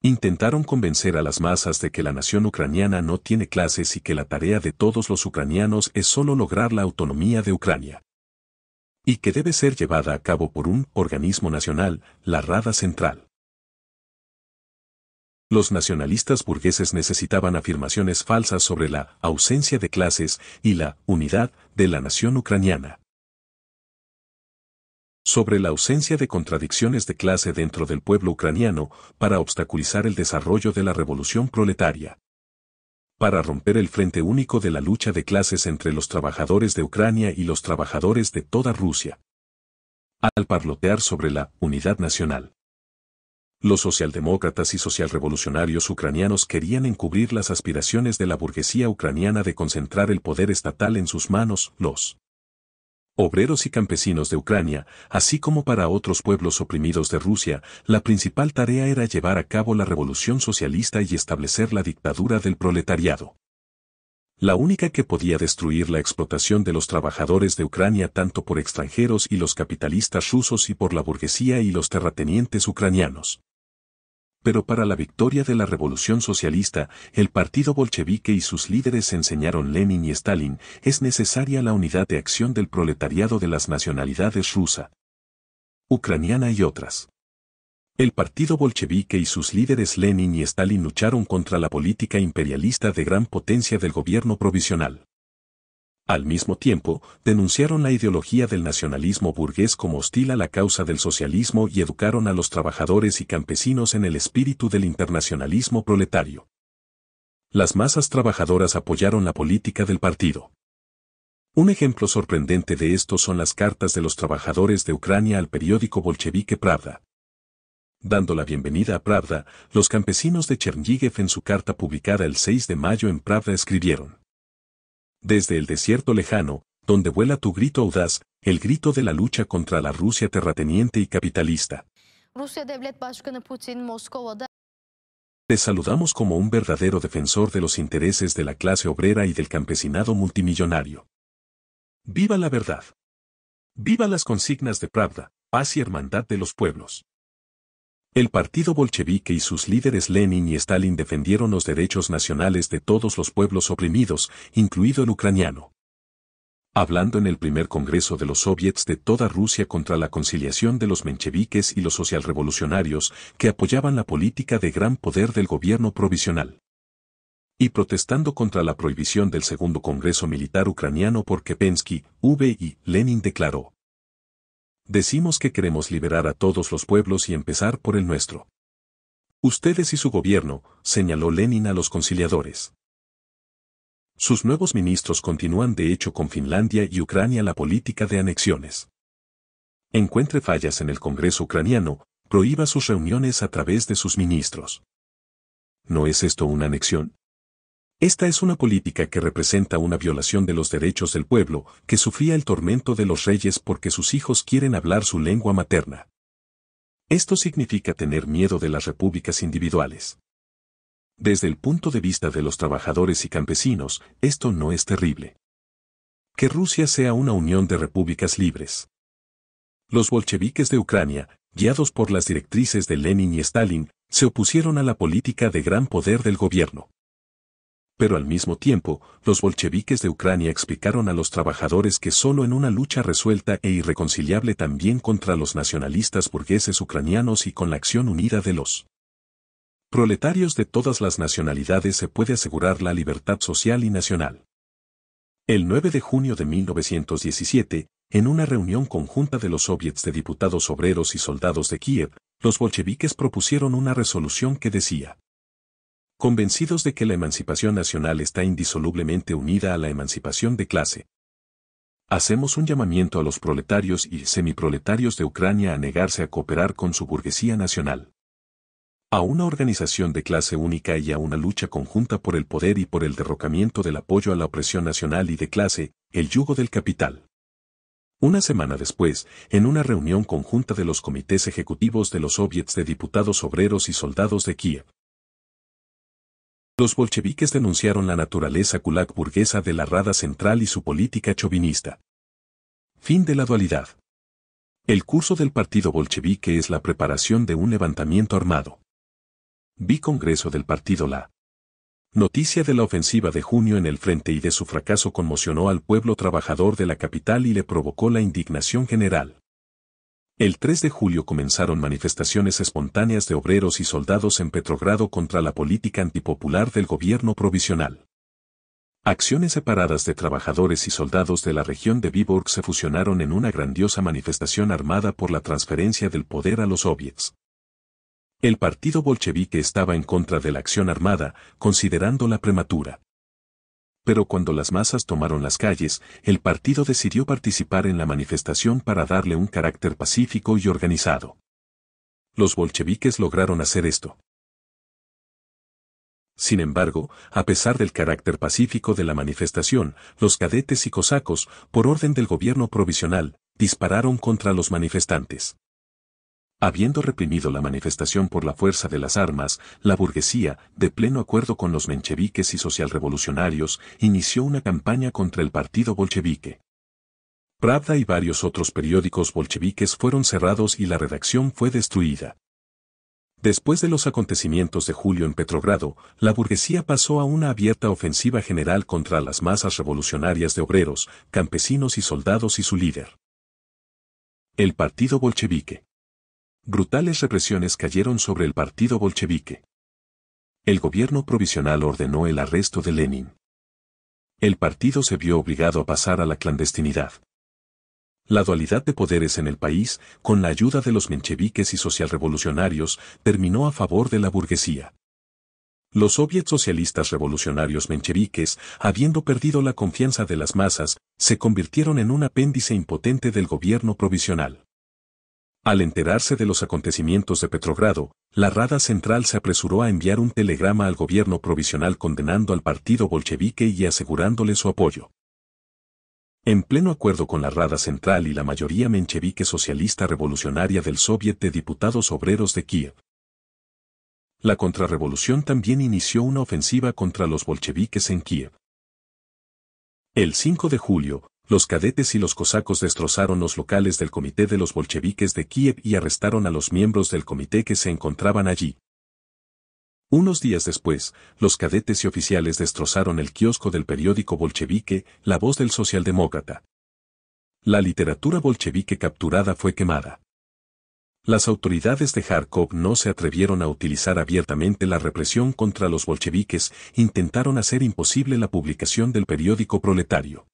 Intentaron convencer a las masas de que la nación ucraniana no tiene clases y que la tarea de todos los ucranianos es solo lograr la autonomía de Ucrania y que debe ser llevada a cabo por un organismo nacional, la Rada Central. Los nacionalistas burgueses necesitaban afirmaciones falsas sobre la ausencia de clases y la unidad de la nación ucraniana. Sobre la ausencia de contradicciones de clase dentro del pueblo ucraniano para obstaculizar el desarrollo de la revolución proletaria para romper el frente único de la lucha de clases entre los trabajadores de Ucrania y los trabajadores de toda Rusia. Al parlotear sobre la unidad nacional. Los socialdemócratas y socialrevolucionarios ucranianos querían encubrir las aspiraciones de la burguesía ucraniana de concentrar el poder estatal en sus manos, los obreros y campesinos de Ucrania, así como para otros pueblos oprimidos de Rusia, la principal tarea era llevar a cabo la revolución socialista y establecer la dictadura del proletariado. La única que podía destruir la explotación de los trabajadores de Ucrania tanto por extranjeros y los capitalistas rusos y por la burguesía y los terratenientes ucranianos. Pero para la victoria de la revolución socialista, el partido bolchevique y sus líderes enseñaron Lenin y Stalin, es necesaria la unidad de acción del proletariado de las nacionalidades rusa, ucraniana y otras. El partido bolchevique y sus líderes Lenin y Stalin lucharon contra la política imperialista de gran potencia del gobierno provisional. Al mismo tiempo, denunciaron la ideología del nacionalismo burgués como hostil a la causa del socialismo y educaron a los trabajadores y campesinos en el espíritu del internacionalismo proletario. Las masas trabajadoras apoyaron la política del partido. Un ejemplo sorprendente de esto son las cartas de los trabajadores de Ucrania al periódico bolchevique Pravda. Dando la bienvenida a Pravda, los campesinos de Chernyigev en su carta publicada el 6 de mayo en Pravda escribieron desde el desierto lejano, donde vuela tu grito audaz, el grito de la lucha contra la Rusia terrateniente y capitalista. Te saludamos como un verdadero defensor de los intereses de la clase obrera y del campesinado multimillonario. ¡Viva la verdad! ¡Viva las consignas de Pravda, paz y hermandad de los pueblos! El partido bolchevique y sus líderes Lenin y Stalin defendieron los derechos nacionales de todos los pueblos oprimidos, incluido el ucraniano. Hablando en el primer Congreso de los Soviets de toda Rusia contra la conciliación de los mencheviques y los socialrevolucionarios que apoyaban la política de gran poder del gobierno provisional. Y protestando contra la prohibición del segundo Congreso Militar Ucraniano por Kepensky, V. y Lenin declaró, decimos que queremos liberar a todos los pueblos y empezar por el nuestro. Ustedes y su gobierno, señaló Lenin a los conciliadores. Sus nuevos ministros continúan de hecho con Finlandia y Ucrania la política de anexiones. Encuentre fallas en el Congreso ucraniano, prohíba sus reuniones a través de sus ministros. ¿No es esto una anexión? Esta es una política que representa una violación de los derechos del pueblo, que sufría el tormento de los reyes porque sus hijos quieren hablar su lengua materna. Esto significa tener miedo de las repúblicas individuales. Desde el punto de vista de los trabajadores y campesinos, esto no es terrible. Que Rusia sea una unión de repúblicas libres. Los bolcheviques de Ucrania, guiados por las directrices de Lenin y Stalin, se opusieron a la política de gran poder del gobierno pero al mismo tiempo, los bolcheviques de Ucrania explicaron a los trabajadores que solo en una lucha resuelta e irreconciliable también contra los nacionalistas burgueses ucranianos y con la acción unida de los proletarios de todas las nacionalidades se puede asegurar la libertad social y nacional. El 9 de junio de 1917, en una reunión conjunta de los soviets de diputados obreros y soldados de Kiev, los bolcheviques propusieron una resolución que decía convencidos de que la emancipación nacional está indisolublemente unida a la emancipación de clase. Hacemos un llamamiento a los proletarios y semiproletarios de Ucrania a negarse a cooperar con su burguesía nacional. A una organización de clase única y a una lucha conjunta por el poder y por el derrocamiento del apoyo a la opresión nacional y de clase, el yugo del capital. Una semana después, en una reunión conjunta de los comités ejecutivos de los soviets de diputados obreros y soldados de Kiev, los bolcheviques denunciaron la naturaleza kulak burguesa de la Rada Central y su política chovinista. Fin de la dualidad. El curso del partido bolchevique es la preparación de un levantamiento armado. Vi Congreso del partido La. Noticia de la ofensiva de junio en el frente y de su fracaso conmocionó al pueblo trabajador de la capital y le provocó la indignación general. El 3 de julio comenzaron manifestaciones espontáneas de obreros y soldados en Petrogrado contra la política antipopular del gobierno provisional. Acciones separadas de trabajadores y soldados de la región de Viborg se fusionaron en una grandiosa manifestación armada por la transferencia del poder a los soviets. El partido bolchevique estaba en contra de la acción armada, considerándola prematura pero cuando las masas tomaron las calles, el partido decidió participar en la manifestación para darle un carácter pacífico y organizado. Los bolcheviques lograron hacer esto. Sin embargo, a pesar del carácter pacífico de la manifestación, los cadetes y cosacos, por orden del gobierno provisional, dispararon contra los manifestantes. Habiendo reprimido la manifestación por la fuerza de las armas, la burguesía, de pleno acuerdo con los mencheviques y socialrevolucionarios, inició una campaña contra el partido bolchevique. Pravda y varios otros periódicos bolcheviques fueron cerrados y la redacción fue destruida. Después de los acontecimientos de julio en Petrogrado, la burguesía pasó a una abierta ofensiva general contra las masas revolucionarias de obreros, campesinos y soldados y su líder. El Partido Bolchevique. Brutales represiones cayeron sobre el partido bolchevique. El gobierno provisional ordenó el arresto de Lenin. El partido se vio obligado a pasar a la clandestinidad. La dualidad de poderes en el país, con la ayuda de los mencheviques y socialrevolucionarios, terminó a favor de la burguesía. Los soviets socialistas revolucionarios mencheviques, habiendo perdido la confianza de las masas, se convirtieron en un apéndice impotente del gobierno provisional. Al enterarse de los acontecimientos de Petrogrado, la Rada Central se apresuró a enviar un telegrama al gobierno provisional condenando al partido bolchevique y asegurándole su apoyo. En pleno acuerdo con la Rada Central y la mayoría menchevique socialista revolucionaria del Soviet de Diputados Obreros de Kiev. La contrarrevolución también inició una ofensiva contra los bolcheviques en Kiev. El 5 de julio, los cadetes y los cosacos destrozaron los locales del comité de los bolcheviques de Kiev y arrestaron a los miembros del comité que se encontraban allí. Unos días después, los cadetes y oficiales destrozaron el kiosco del periódico bolchevique, La Voz del Socialdemócrata. La literatura bolchevique capturada fue quemada. Las autoridades de Kharkov no se atrevieron a utilizar abiertamente la represión contra los bolcheviques, intentaron hacer imposible la publicación del periódico proletario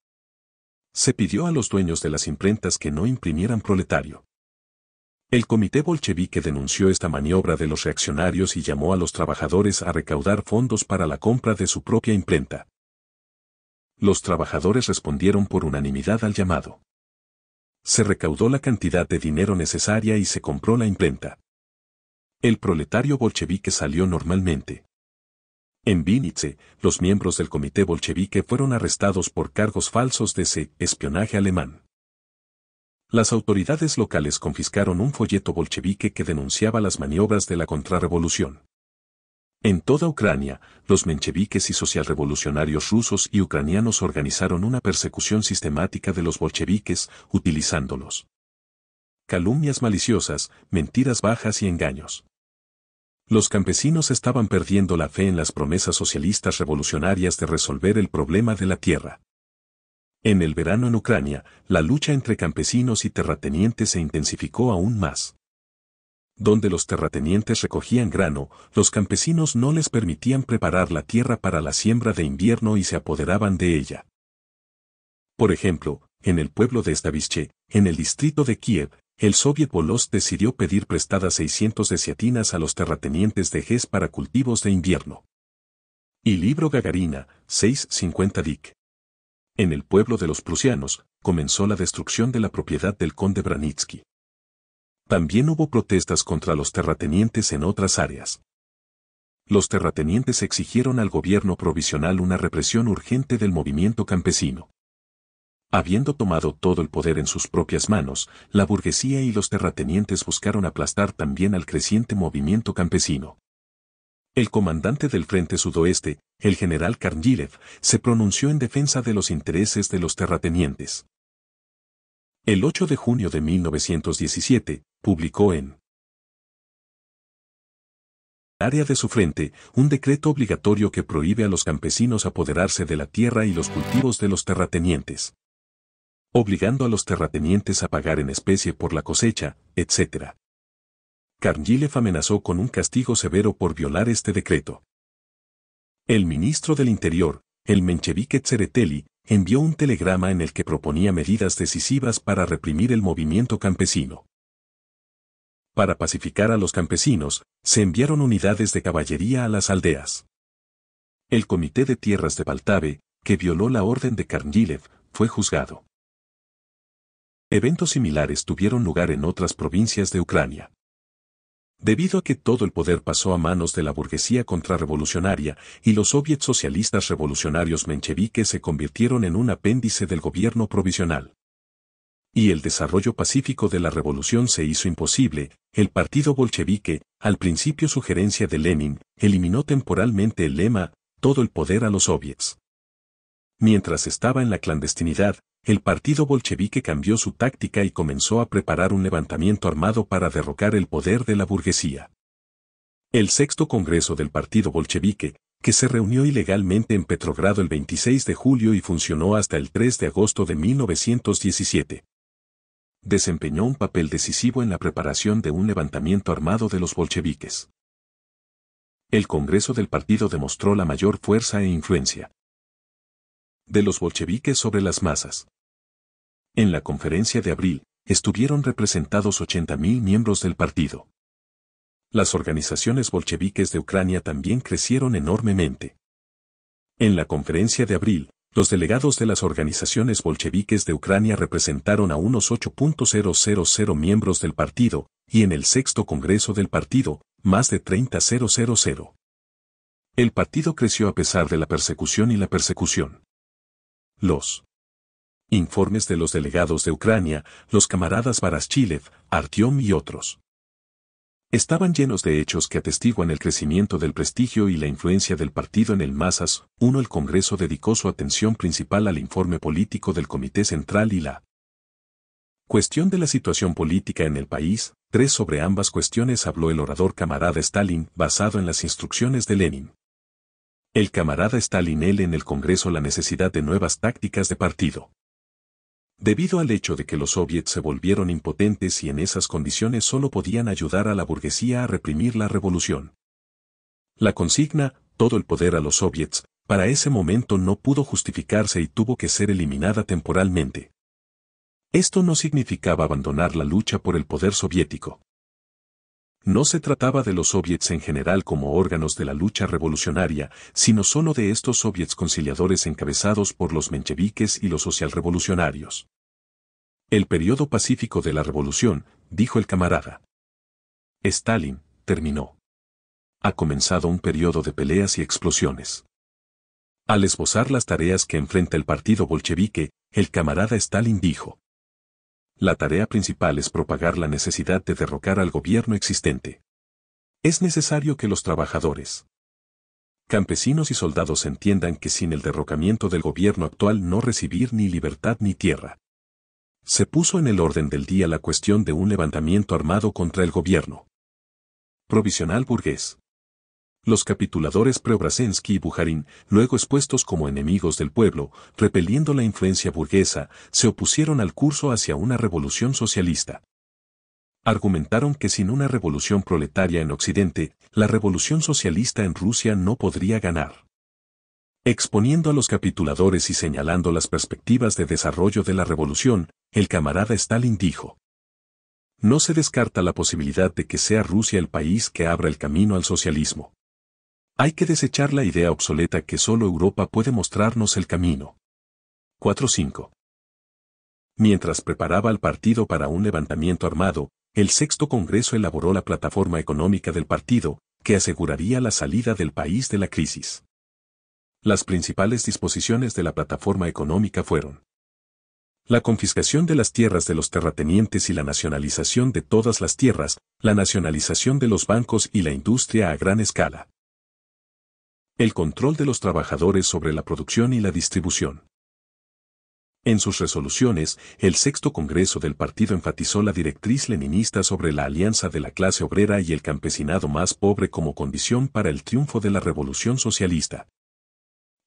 se pidió a los dueños de las imprentas que no imprimieran proletario. El comité bolchevique denunció esta maniobra de los reaccionarios y llamó a los trabajadores a recaudar fondos para la compra de su propia imprenta. Los trabajadores respondieron por unanimidad al llamado. Se recaudó la cantidad de dinero necesaria y se compró la imprenta. El proletario bolchevique salió normalmente. En Vinice, los miembros del comité bolchevique fueron arrestados por cargos falsos de ese espionaje alemán. Las autoridades locales confiscaron un folleto bolchevique que denunciaba las maniobras de la contrarrevolución. En toda Ucrania, los mencheviques y socialrevolucionarios rusos y ucranianos organizaron una persecución sistemática de los bolcheviques, utilizándolos. Calumnias maliciosas, mentiras bajas y engaños. Los campesinos estaban perdiendo la fe en las promesas socialistas revolucionarias de resolver el problema de la tierra. En el verano en Ucrania, la lucha entre campesinos y terratenientes se intensificó aún más. Donde los terratenientes recogían grano, los campesinos no les permitían preparar la tierra para la siembra de invierno y se apoderaban de ella. Por ejemplo, en el pueblo de Staviche, en el distrito de Kiev, el Soviet Volost decidió pedir prestadas 600 desiatinas a los terratenientes de GES para cultivos de invierno. Y libro Gagarina, 650 dic. En el pueblo de los prusianos, comenzó la destrucción de la propiedad del conde Branitsky. También hubo protestas contra los terratenientes en otras áreas. Los terratenientes exigieron al gobierno provisional una represión urgente del movimiento campesino. Habiendo tomado todo el poder en sus propias manos, la burguesía y los terratenientes buscaron aplastar también al creciente movimiento campesino. El comandante del Frente Sudoeste, el general Karnjilev, se pronunció en defensa de los intereses de los terratenientes. El 8 de junio de 1917, publicó en área de su frente, un decreto obligatorio que prohíbe a los campesinos apoderarse de la tierra y los cultivos de los terratenientes obligando a los terratenientes a pagar en especie por la cosecha, etc. Karngilev amenazó con un castigo severo por violar este decreto. El ministro del Interior, el menchevique Tsereteli, envió un telegrama en el que proponía medidas decisivas para reprimir el movimiento campesino. Para pacificar a los campesinos, se enviaron unidades de caballería a las aldeas. El Comité de Tierras de Baltave, que violó la orden de Karngilev, fue juzgado. Eventos similares tuvieron lugar en otras provincias de Ucrania. Debido a que todo el poder pasó a manos de la burguesía contrarrevolucionaria y los soviets socialistas revolucionarios mencheviques se convirtieron en un apéndice del gobierno provisional. Y el desarrollo pacífico de la revolución se hizo imposible, el partido bolchevique, al principio sugerencia de Lenin, eliminó temporalmente el lema, todo el poder a los soviets. Mientras estaba en la clandestinidad, el partido bolchevique cambió su táctica y comenzó a preparar un levantamiento armado para derrocar el poder de la burguesía. El sexto Congreso del Partido Bolchevique, que se reunió ilegalmente en Petrogrado el 26 de julio y funcionó hasta el 3 de agosto de 1917, desempeñó un papel decisivo en la preparación de un levantamiento armado de los bolcheviques. El Congreso del Partido demostró la mayor fuerza e influencia de los bolcheviques sobre las masas. En la conferencia de abril, estuvieron representados 80.000 miembros del partido. Las organizaciones bolcheviques de Ucrania también crecieron enormemente. En la conferencia de abril, los delegados de las organizaciones bolcheviques de Ucrania representaron a unos 8.000 miembros del partido, y en el sexto congreso del partido, más de 30.000. El partido creció a pesar de la persecución y la persecución. Los informes de los delegados de Ucrania, los camaradas Baraschilev, Artyom y otros. Estaban llenos de hechos que atestiguan el crecimiento del prestigio y la influencia del partido en el Masas. Uno, el Congreso dedicó su atención principal al informe político del Comité Central y la cuestión de la situación política en el país. Tres sobre ambas cuestiones habló el orador camarada Stalin, basado en las instrucciones de Lenin. El camarada él en el Congreso la necesidad de nuevas tácticas de partido. Debido al hecho de que los soviets se volvieron impotentes y en esas condiciones solo podían ayudar a la burguesía a reprimir la revolución. La consigna, todo el poder a los soviets, para ese momento no pudo justificarse y tuvo que ser eliminada temporalmente. Esto no significaba abandonar la lucha por el poder soviético. No se trataba de los soviets en general como órganos de la lucha revolucionaria, sino solo de estos soviets conciliadores encabezados por los mencheviques y los socialrevolucionarios. El periodo pacífico de la revolución, dijo el camarada. Stalin, terminó. Ha comenzado un periodo de peleas y explosiones. Al esbozar las tareas que enfrenta el partido bolchevique, el camarada Stalin dijo. La tarea principal es propagar la necesidad de derrocar al gobierno existente. Es necesario que los trabajadores, campesinos y soldados entiendan que sin el derrocamiento del gobierno actual no recibir ni libertad ni tierra. Se puso en el orden del día la cuestión de un levantamiento armado contra el gobierno. Provisional burgués. Los capituladores Preobrasensky y Bujarín, luego expuestos como enemigos del pueblo, repeliendo la influencia burguesa, se opusieron al curso hacia una revolución socialista. Argumentaron que sin una revolución proletaria en Occidente, la revolución socialista en Rusia no podría ganar. Exponiendo a los capituladores y señalando las perspectivas de desarrollo de la revolución, el camarada Stalin dijo, No se descarta la posibilidad de que sea Rusia el país que abra el camino al socialismo. Hay que desechar la idea obsoleta que solo Europa puede mostrarnos el camino. 4.5. Mientras preparaba al partido para un levantamiento armado, el sexto Congreso elaboró la plataforma económica del partido, que aseguraría la salida del país de la crisis. Las principales disposiciones de la plataforma económica fueron la confiscación de las tierras de los terratenientes y la nacionalización de todas las tierras, la nacionalización de los bancos y la industria a gran escala. El control de los trabajadores sobre la producción y la distribución. En sus resoluciones, el sexto Congreso del Partido enfatizó la directriz leninista sobre la alianza de la clase obrera y el campesinado más pobre como condición para el triunfo de la revolución socialista.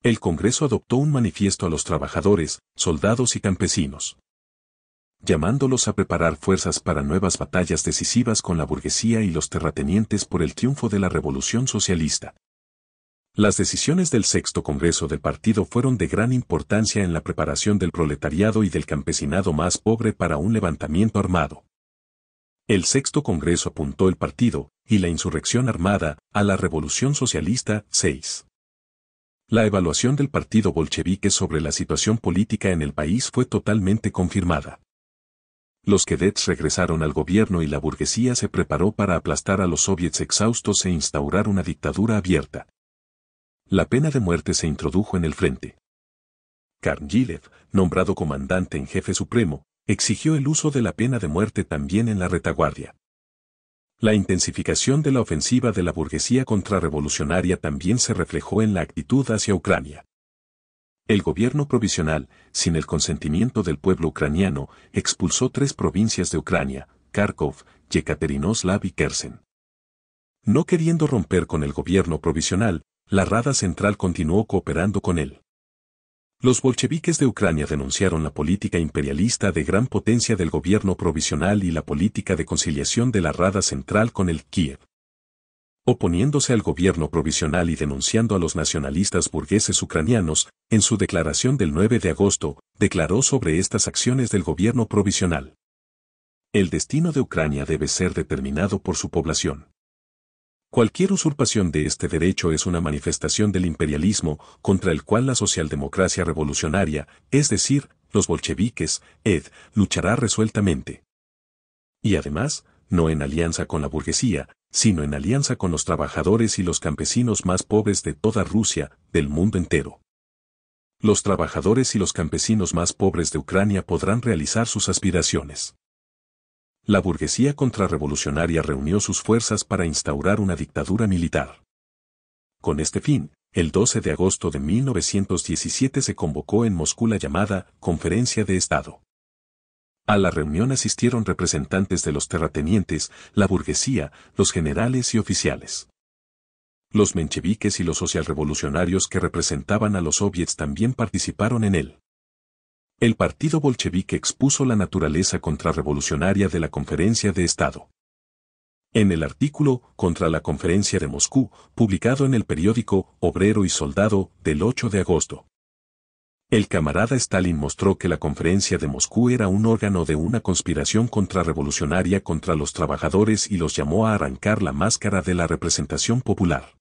El Congreso adoptó un manifiesto a los trabajadores, soldados y campesinos, llamándolos a preparar fuerzas para nuevas batallas decisivas con la burguesía y los terratenientes por el triunfo de la revolución socialista. Las decisiones del sexto Congreso del Partido fueron de gran importancia en la preparación del proletariado y del campesinado más pobre para un levantamiento armado. El sexto Congreso apuntó el partido, y la insurrección armada, a la Revolución Socialista 6. La evaluación del partido bolchevique sobre la situación política en el país fue totalmente confirmada. Los cadets regresaron al gobierno y la burguesía se preparó para aplastar a los soviets exhaustos e instaurar una dictadura abierta, la pena de muerte se introdujo en el frente. Karnjilev, nombrado comandante en jefe supremo, exigió el uso de la pena de muerte también en la retaguardia. La intensificación de la ofensiva de la burguesía contrarrevolucionaria también se reflejó en la actitud hacia Ucrania. El gobierno provisional, sin el consentimiento del pueblo ucraniano, expulsó tres provincias de Ucrania, Kharkov, Yekaterinoslav y Kersen. No queriendo romper con el gobierno provisional, la Rada Central continuó cooperando con él. Los bolcheviques de Ucrania denunciaron la política imperialista de gran potencia del gobierno provisional y la política de conciliación de la Rada Central con el Kiev. Oponiéndose al gobierno provisional y denunciando a los nacionalistas burgueses ucranianos, en su declaración del 9 de agosto, declaró sobre estas acciones del gobierno provisional. El destino de Ucrania debe ser determinado por su población. Cualquier usurpación de este derecho es una manifestación del imperialismo contra el cual la socialdemocracia revolucionaria, es decir, los bolcheviques, ed, luchará resueltamente. Y además, no en alianza con la burguesía, sino en alianza con los trabajadores y los campesinos más pobres de toda Rusia, del mundo entero. Los trabajadores y los campesinos más pobres de Ucrania podrán realizar sus aspiraciones. La burguesía contrarrevolucionaria reunió sus fuerzas para instaurar una dictadura militar. Con este fin, el 12 de agosto de 1917 se convocó en Moscú la llamada Conferencia de Estado. A la reunión asistieron representantes de los terratenientes, la burguesía, los generales y oficiales. Los mencheviques y los socialrevolucionarios que representaban a los soviets también participaron en él. El partido bolchevique expuso la naturaleza contrarrevolucionaria de la Conferencia de Estado. En el artículo Contra la Conferencia de Moscú, publicado en el periódico Obrero y Soldado del 8 de agosto, el camarada Stalin mostró que la Conferencia de Moscú era un órgano de una conspiración contrarrevolucionaria contra los trabajadores y los llamó a arrancar la máscara de la representación popular.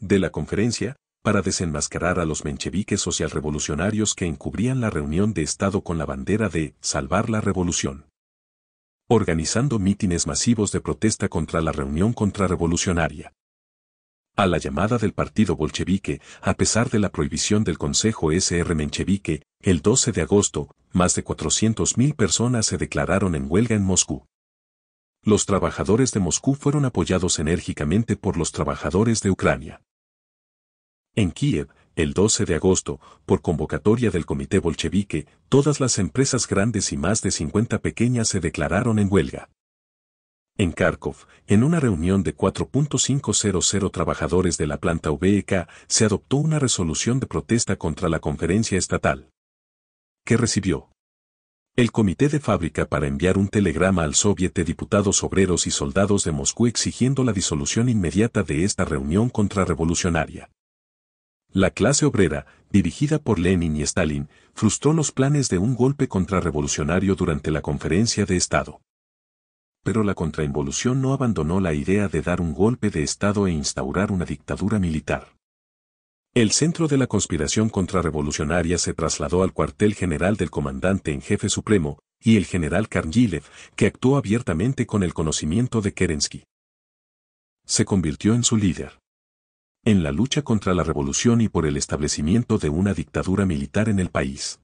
De la conferencia, para desenmascarar a los mencheviques socialrevolucionarios que encubrían la reunión de Estado con la bandera de salvar la revolución. Organizando mítines masivos de protesta contra la reunión contrarrevolucionaria. A la llamada del partido bolchevique, a pesar de la prohibición del Consejo SR Menchevique, el 12 de agosto, más de 400.000 personas se declararon en huelga en Moscú. Los trabajadores de Moscú fueron apoyados enérgicamente por los trabajadores de Ucrania. En Kiev, el 12 de agosto, por convocatoria del Comité Bolchevique, todas las empresas grandes y más de 50 pequeñas se declararon en huelga. En Kharkov, en una reunión de 4.500 trabajadores de la planta VEK, se adoptó una resolución de protesta contra la conferencia estatal. ¿Qué recibió? El comité de fábrica para enviar un telegrama al soviet de diputados obreros y soldados de Moscú exigiendo la disolución inmediata de esta reunión contrarrevolucionaria. La clase obrera, dirigida por Lenin y Stalin, frustró los planes de un golpe contrarrevolucionario durante la conferencia de Estado. Pero la contrainvolución no abandonó la idea de dar un golpe de Estado e instaurar una dictadura militar. El centro de la conspiración contrarrevolucionaria se trasladó al cuartel general del comandante en jefe supremo, y el general Karnjilev, que actuó abiertamente con el conocimiento de Kerensky. Se convirtió en su líder en la lucha contra la revolución y por el establecimiento de una dictadura militar en el país.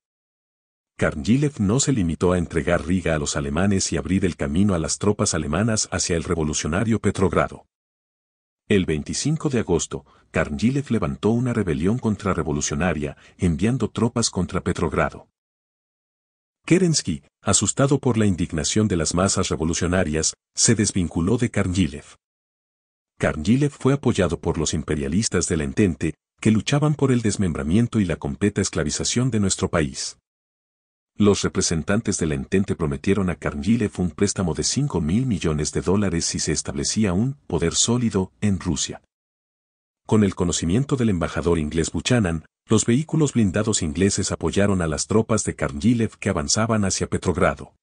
Karngilev no se limitó a entregar Riga a los alemanes y abrir el camino a las tropas alemanas hacia el revolucionario Petrogrado. El 25 de agosto, Karnjilev levantó una rebelión contrarrevolucionaria, enviando tropas contra Petrogrado. Kerensky, asustado por la indignación de las masas revolucionarias, se desvinculó de Karnjilev. Kargilev fue apoyado por los imperialistas del Entente, que luchaban por el desmembramiento y la completa esclavización de nuestro país. Los representantes del Entente prometieron a Kargilev un préstamo de 5 mil millones de dólares si se establecía un poder sólido en Rusia. Con el conocimiento del embajador inglés Buchanan, los vehículos blindados ingleses apoyaron a las tropas de Kargilev que avanzaban hacia Petrogrado.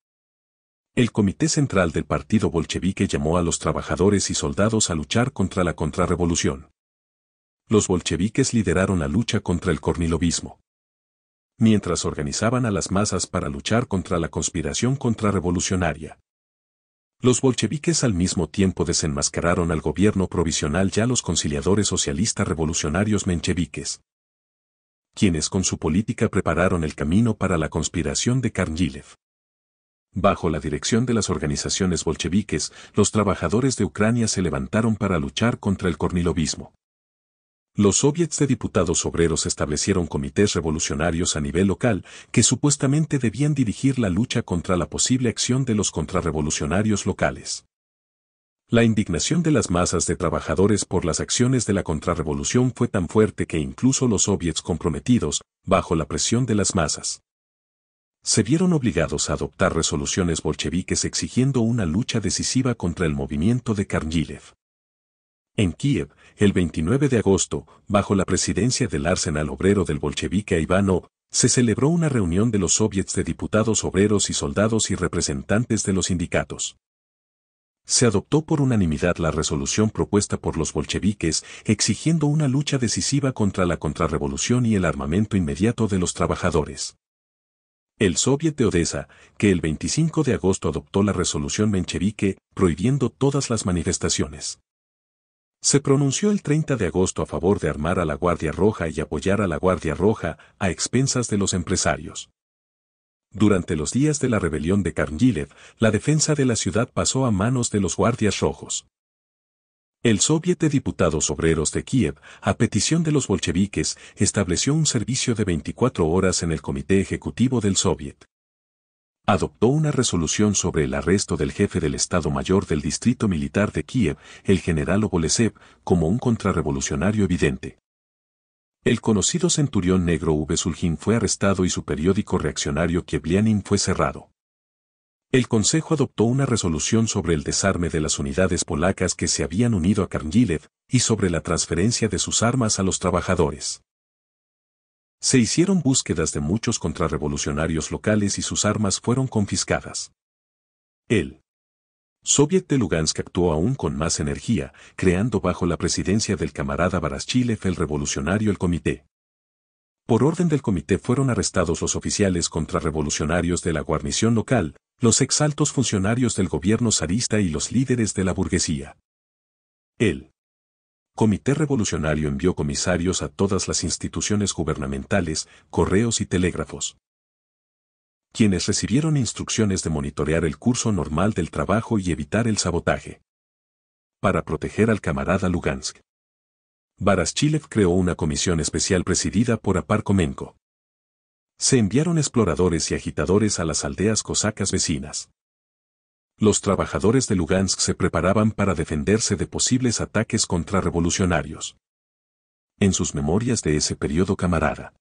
El Comité Central del Partido Bolchevique llamó a los trabajadores y soldados a luchar contra la contrarrevolución. Los bolcheviques lideraron la lucha contra el cornilovismo. Mientras organizaban a las masas para luchar contra la conspiración contrarrevolucionaria. Los bolcheviques al mismo tiempo desenmascararon al gobierno provisional ya los conciliadores socialistas revolucionarios mencheviques, quienes con su política prepararon el camino para la conspiración de Karnilev. Bajo la dirección de las organizaciones bolcheviques, los trabajadores de Ucrania se levantaron para luchar contra el cornilovismo. Los soviets de diputados obreros establecieron comités revolucionarios a nivel local que supuestamente debían dirigir la lucha contra la posible acción de los contrarrevolucionarios locales. La indignación de las masas de trabajadores por las acciones de la contrarrevolución fue tan fuerte que incluso los soviets comprometidos, bajo la presión de las masas, se vieron obligados a adoptar resoluciones bolcheviques exigiendo una lucha decisiva contra el movimiento de Karnjilev. En Kiev, el 29 de agosto, bajo la presidencia del Arsenal Obrero del bolchevique Ivano, se celebró una reunión de los soviets de diputados obreros y soldados y representantes de los sindicatos. Se adoptó por unanimidad la resolución propuesta por los bolcheviques exigiendo una lucha decisiva contra la contrarrevolución y el armamento inmediato de los trabajadores. El Soviet de Odessa, que el 25 de agosto adoptó la resolución menchevique prohibiendo todas las manifestaciones. Se pronunció el 30 de agosto a favor de armar a la Guardia Roja y apoyar a la Guardia Roja a expensas de los empresarios. Durante los días de la rebelión de Karngilev, la defensa de la ciudad pasó a manos de los guardias rojos. El Soviet de Diputados Obreros de Kiev, a petición de los bolcheviques, estableció un servicio de 24 horas en el Comité Ejecutivo del Soviet. Adoptó una resolución sobre el arresto del jefe del Estado Mayor del Distrito Militar de Kiev, el general Obolesev, como un contrarrevolucionario evidente. El conocido centurión negro V. fue arrestado y su periódico reaccionario Kievlianin fue cerrado. El Consejo adoptó una resolución sobre el desarme de las unidades polacas que se habían unido a Karnjilev y sobre la transferencia de sus armas a los trabajadores. Se hicieron búsquedas de muchos contrarrevolucionarios locales y sus armas fueron confiscadas. El Soviet de Lugansk actuó aún con más energía, creando bajo la presidencia del camarada Baraschilev el revolucionario el comité. Por orden del comité fueron arrestados los oficiales contrarrevolucionarios de la guarnición local, los exaltos funcionarios del gobierno zarista y los líderes de la burguesía. El Comité Revolucionario envió comisarios a todas las instituciones gubernamentales, correos y telégrafos quienes recibieron instrucciones de monitorear el curso normal del trabajo y evitar el sabotaje. Para proteger al camarada Lugansk. Varaschilev creó una comisión especial presidida por Aparkomenko. Se enviaron exploradores y agitadores a las aldeas cosacas vecinas. Los trabajadores de Lugansk se preparaban para defenderse de posibles ataques contrarrevolucionarios. En sus memorias de ese periodo camarada.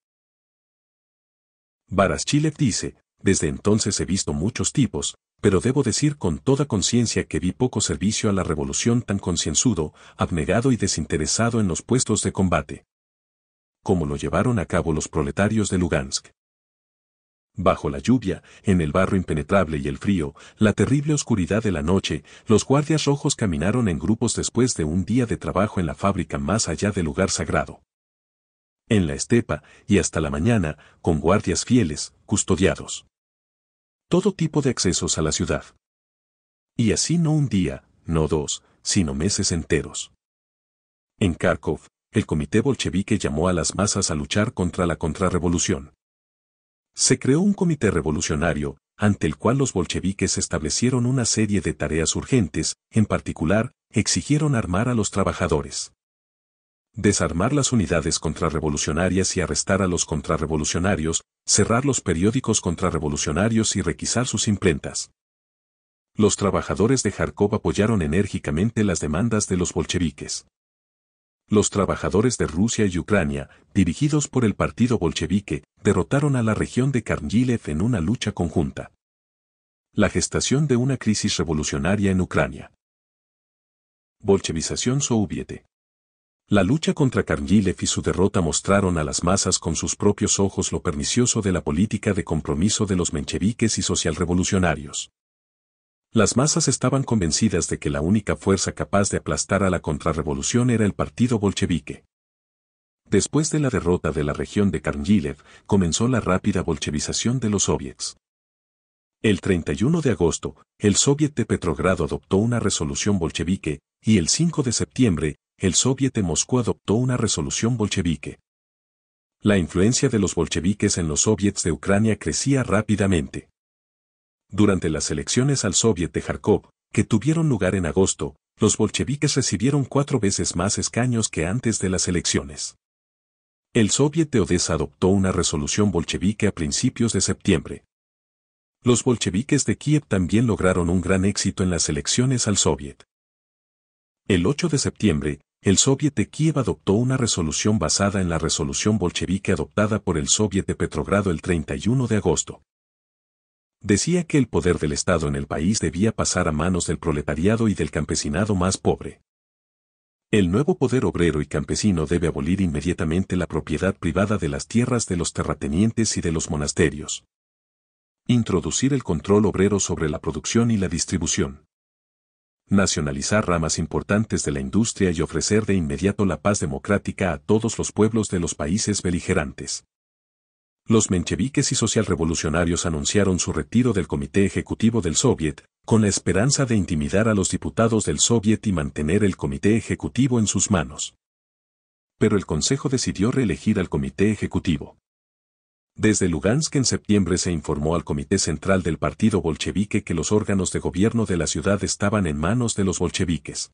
Baraschilev dice, desde entonces he visto muchos tipos, pero debo decir con toda conciencia que vi poco servicio a la revolución tan concienzudo, abnegado y desinteresado en los puestos de combate. Como lo llevaron a cabo los proletarios de Lugansk. Bajo la lluvia, en el barro impenetrable y el frío, la terrible oscuridad de la noche, los guardias rojos caminaron en grupos después de un día de trabajo en la fábrica más allá del lugar sagrado. En la estepa, y hasta la mañana, con guardias fieles, custodiados. Todo tipo de accesos a la ciudad. Y así no un día, no dos, sino meses enteros. En Kharkov, el comité bolchevique llamó a las masas a luchar contra la contrarrevolución. Se creó un comité revolucionario, ante el cual los bolcheviques establecieron una serie de tareas urgentes, en particular, exigieron armar a los trabajadores. Desarmar las unidades contrarrevolucionarias y arrestar a los contrarrevolucionarios, cerrar los periódicos contrarrevolucionarios y requisar sus imprentas. Los trabajadores de Jarkov apoyaron enérgicamente las demandas de los bolcheviques. Los trabajadores de Rusia y Ucrania, dirigidos por el partido bolchevique, derrotaron a la región de Karnjilev en una lucha conjunta. La gestación de una crisis revolucionaria en Ucrania. Bolchevización soviete. La lucha contra Karnjilev y su derrota mostraron a las masas con sus propios ojos lo pernicioso de la política de compromiso de los mencheviques y socialrevolucionarios. Las masas estaban convencidas de que la única fuerza capaz de aplastar a la contrarrevolución era el partido bolchevique. Después de la derrota de la región de Karnyilev, comenzó la rápida bolchevización de los soviets. El 31 de agosto, el Soviet de Petrogrado adoptó una resolución bolchevique, y el 5 de septiembre, el Soviet de Moscú adoptó una resolución bolchevique. La influencia de los bolcheviques en los soviets de Ucrania crecía rápidamente. Durante las elecciones al Soviet de Kharkov, que tuvieron lugar en agosto, los bolcheviques recibieron cuatro veces más escaños que antes de las elecciones. El Soviet de Odessa adoptó una resolución bolchevique a principios de septiembre. Los bolcheviques de Kiev también lograron un gran éxito en las elecciones al Soviet. El 8 de septiembre, el Soviet de Kiev adoptó una resolución basada en la resolución bolchevique adoptada por el Soviet de Petrogrado el 31 de agosto decía que el poder del Estado en el país debía pasar a manos del proletariado y del campesinado más pobre. El nuevo poder obrero y campesino debe abolir inmediatamente la propiedad privada de las tierras de los terratenientes y de los monasterios. Introducir el control obrero sobre la producción y la distribución. Nacionalizar ramas importantes de la industria y ofrecer de inmediato la paz democrática a todos los pueblos de los países beligerantes. Los mencheviques y socialrevolucionarios anunciaron su retiro del Comité Ejecutivo del Soviet, con la esperanza de intimidar a los diputados del Soviet y mantener el Comité Ejecutivo en sus manos. Pero el Consejo decidió reelegir al Comité Ejecutivo. Desde Lugansk en septiembre se informó al Comité Central del Partido Bolchevique que los órganos de gobierno de la ciudad estaban en manos de los bolcheviques.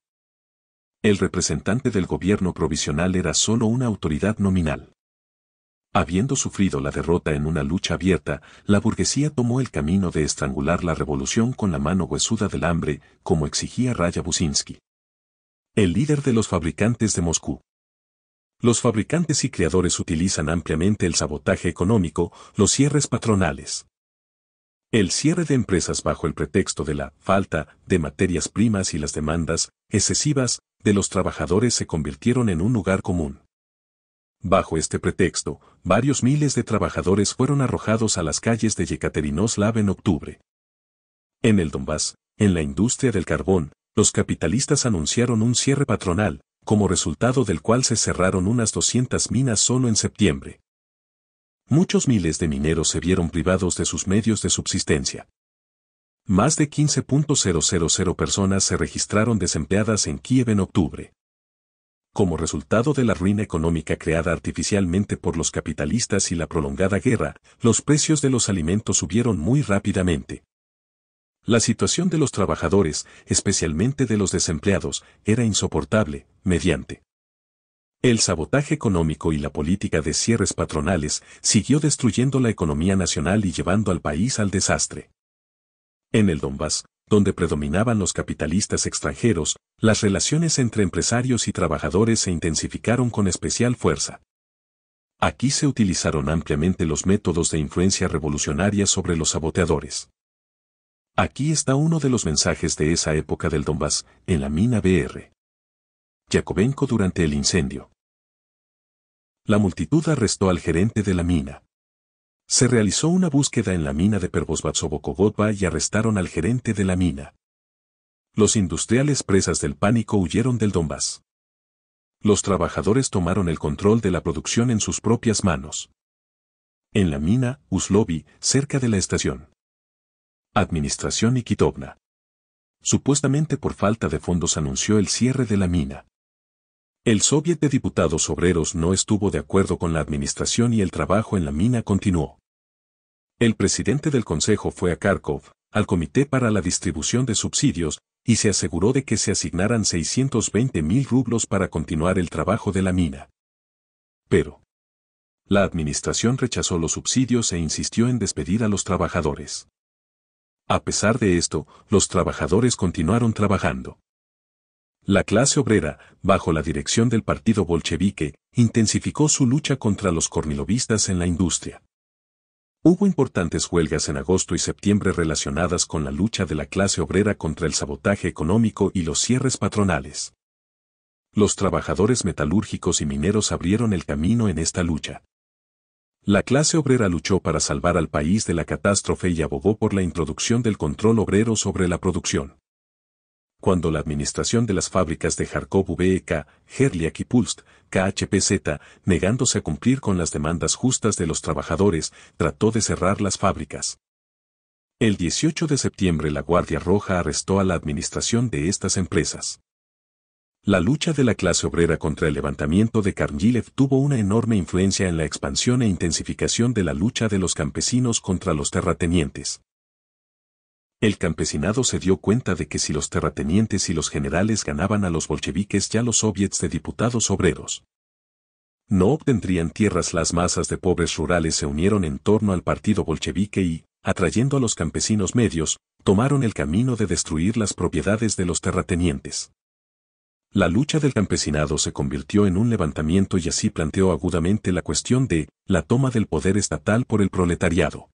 El representante del gobierno provisional era solo una autoridad nominal. Habiendo sufrido la derrota en una lucha abierta, la burguesía tomó el camino de estrangular la revolución con la mano huesuda del hambre, como exigía Raya Businsky. El líder de los fabricantes de Moscú. Los fabricantes y creadores utilizan ampliamente el sabotaje económico, los cierres patronales. El cierre de empresas bajo el pretexto de la falta de materias primas y las demandas excesivas de los trabajadores se convirtieron en un lugar común. Bajo este pretexto, varios miles de trabajadores fueron arrojados a las calles de Yekaterinoslav en octubre. En el Donbass, en la industria del carbón, los capitalistas anunciaron un cierre patronal, como resultado del cual se cerraron unas 200 minas solo en septiembre. Muchos miles de mineros se vieron privados de sus medios de subsistencia. Más de 15.000 personas se registraron desempleadas en Kiev en octubre. Como resultado de la ruina económica creada artificialmente por los capitalistas y la prolongada guerra, los precios de los alimentos subieron muy rápidamente. La situación de los trabajadores, especialmente de los desempleados, era insoportable, mediante el sabotaje económico y la política de cierres patronales siguió destruyendo la economía nacional y llevando al país al desastre. En el Donbass, donde predominaban los capitalistas extranjeros, las relaciones entre empresarios y trabajadores se intensificaron con especial fuerza. Aquí se utilizaron ampliamente los métodos de influencia revolucionaria sobre los saboteadores. Aquí está uno de los mensajes de esa época del Donbass, en la mina BR. Yakovenko durante el incendio. La multitud arrestó al gerente de la mina. Se realizó una búsqueda en la mina de Pervozbatsobokogodba y arrestaron al gerente de la mina. Los industriales presas del pánico huyeron del Donbass. Los trabajadores tomaron el control de la producción en sus propias manos. En la mina, Uslovi, cerca de la estación. Administración Nikitovna, Supuestamente por falta de fondos anunció el cierre de la mina. El Soviet de Diputados Obreros no estuvo de acuerdo con la administración y el trabajo en la mina continuó. El presidente del Consejo fue a Kharkov, al Comité para la Distribución de Subsidios, y se aseguró de que se asignaran 620 mil rublos para continuar el trabajo de la mina. Pero, la administración rechazó los subsidios e insistió en despedir a los trabajadores. A pesar de esto, los trabajadores continuaron trabajando. La clase obrera, bajo la dirección del partido bolchevique, intensificó su lucha contra los cornilovistas en la industria. Hubo importantes huelgas en agosto y septiembre relacionadas con la lucha de la clase obrera contra el sabotaje económico y los cierres patronales. Los trabajadores metalúrgicos y mineros abrieron el camino en esta lucha. La clase obrera luchó para salvar al país de la catástrofe y abogó por la introducción del control obrero sobre la producción cuando la administración de las fábricas de Jarkov VEK, Herliak y Pulst, KHPZ, negándose a cumplir con las demandas justas de los trabajadores, trató de cerrar las fábricas. El 18 de septiembre la Guardia Roja arrestó a la administración de estas empresas. La lucha de la clase obrera contra el levantamiento de Karnjilev tuvo una enorme influencia en la expansión e intensificación de la lucha de los campesinos contra los terratenientes. El campesinado se dio cuenta de que si los terratenientes y los generales ganaban a los bolcheviques ya los soviets de diputados obreros no obtendrían tierras las masas de pobres rurales se unieron en torno al partido bolchevique y, atrayendo a los campesinos medios, tomaron el camino de destruir las propiedades de los terratenientes. La lucha del campesinado se convirtió en un levantamiento y así planteó agudamente la cuestión de la toma del poder estatal por el proletariado.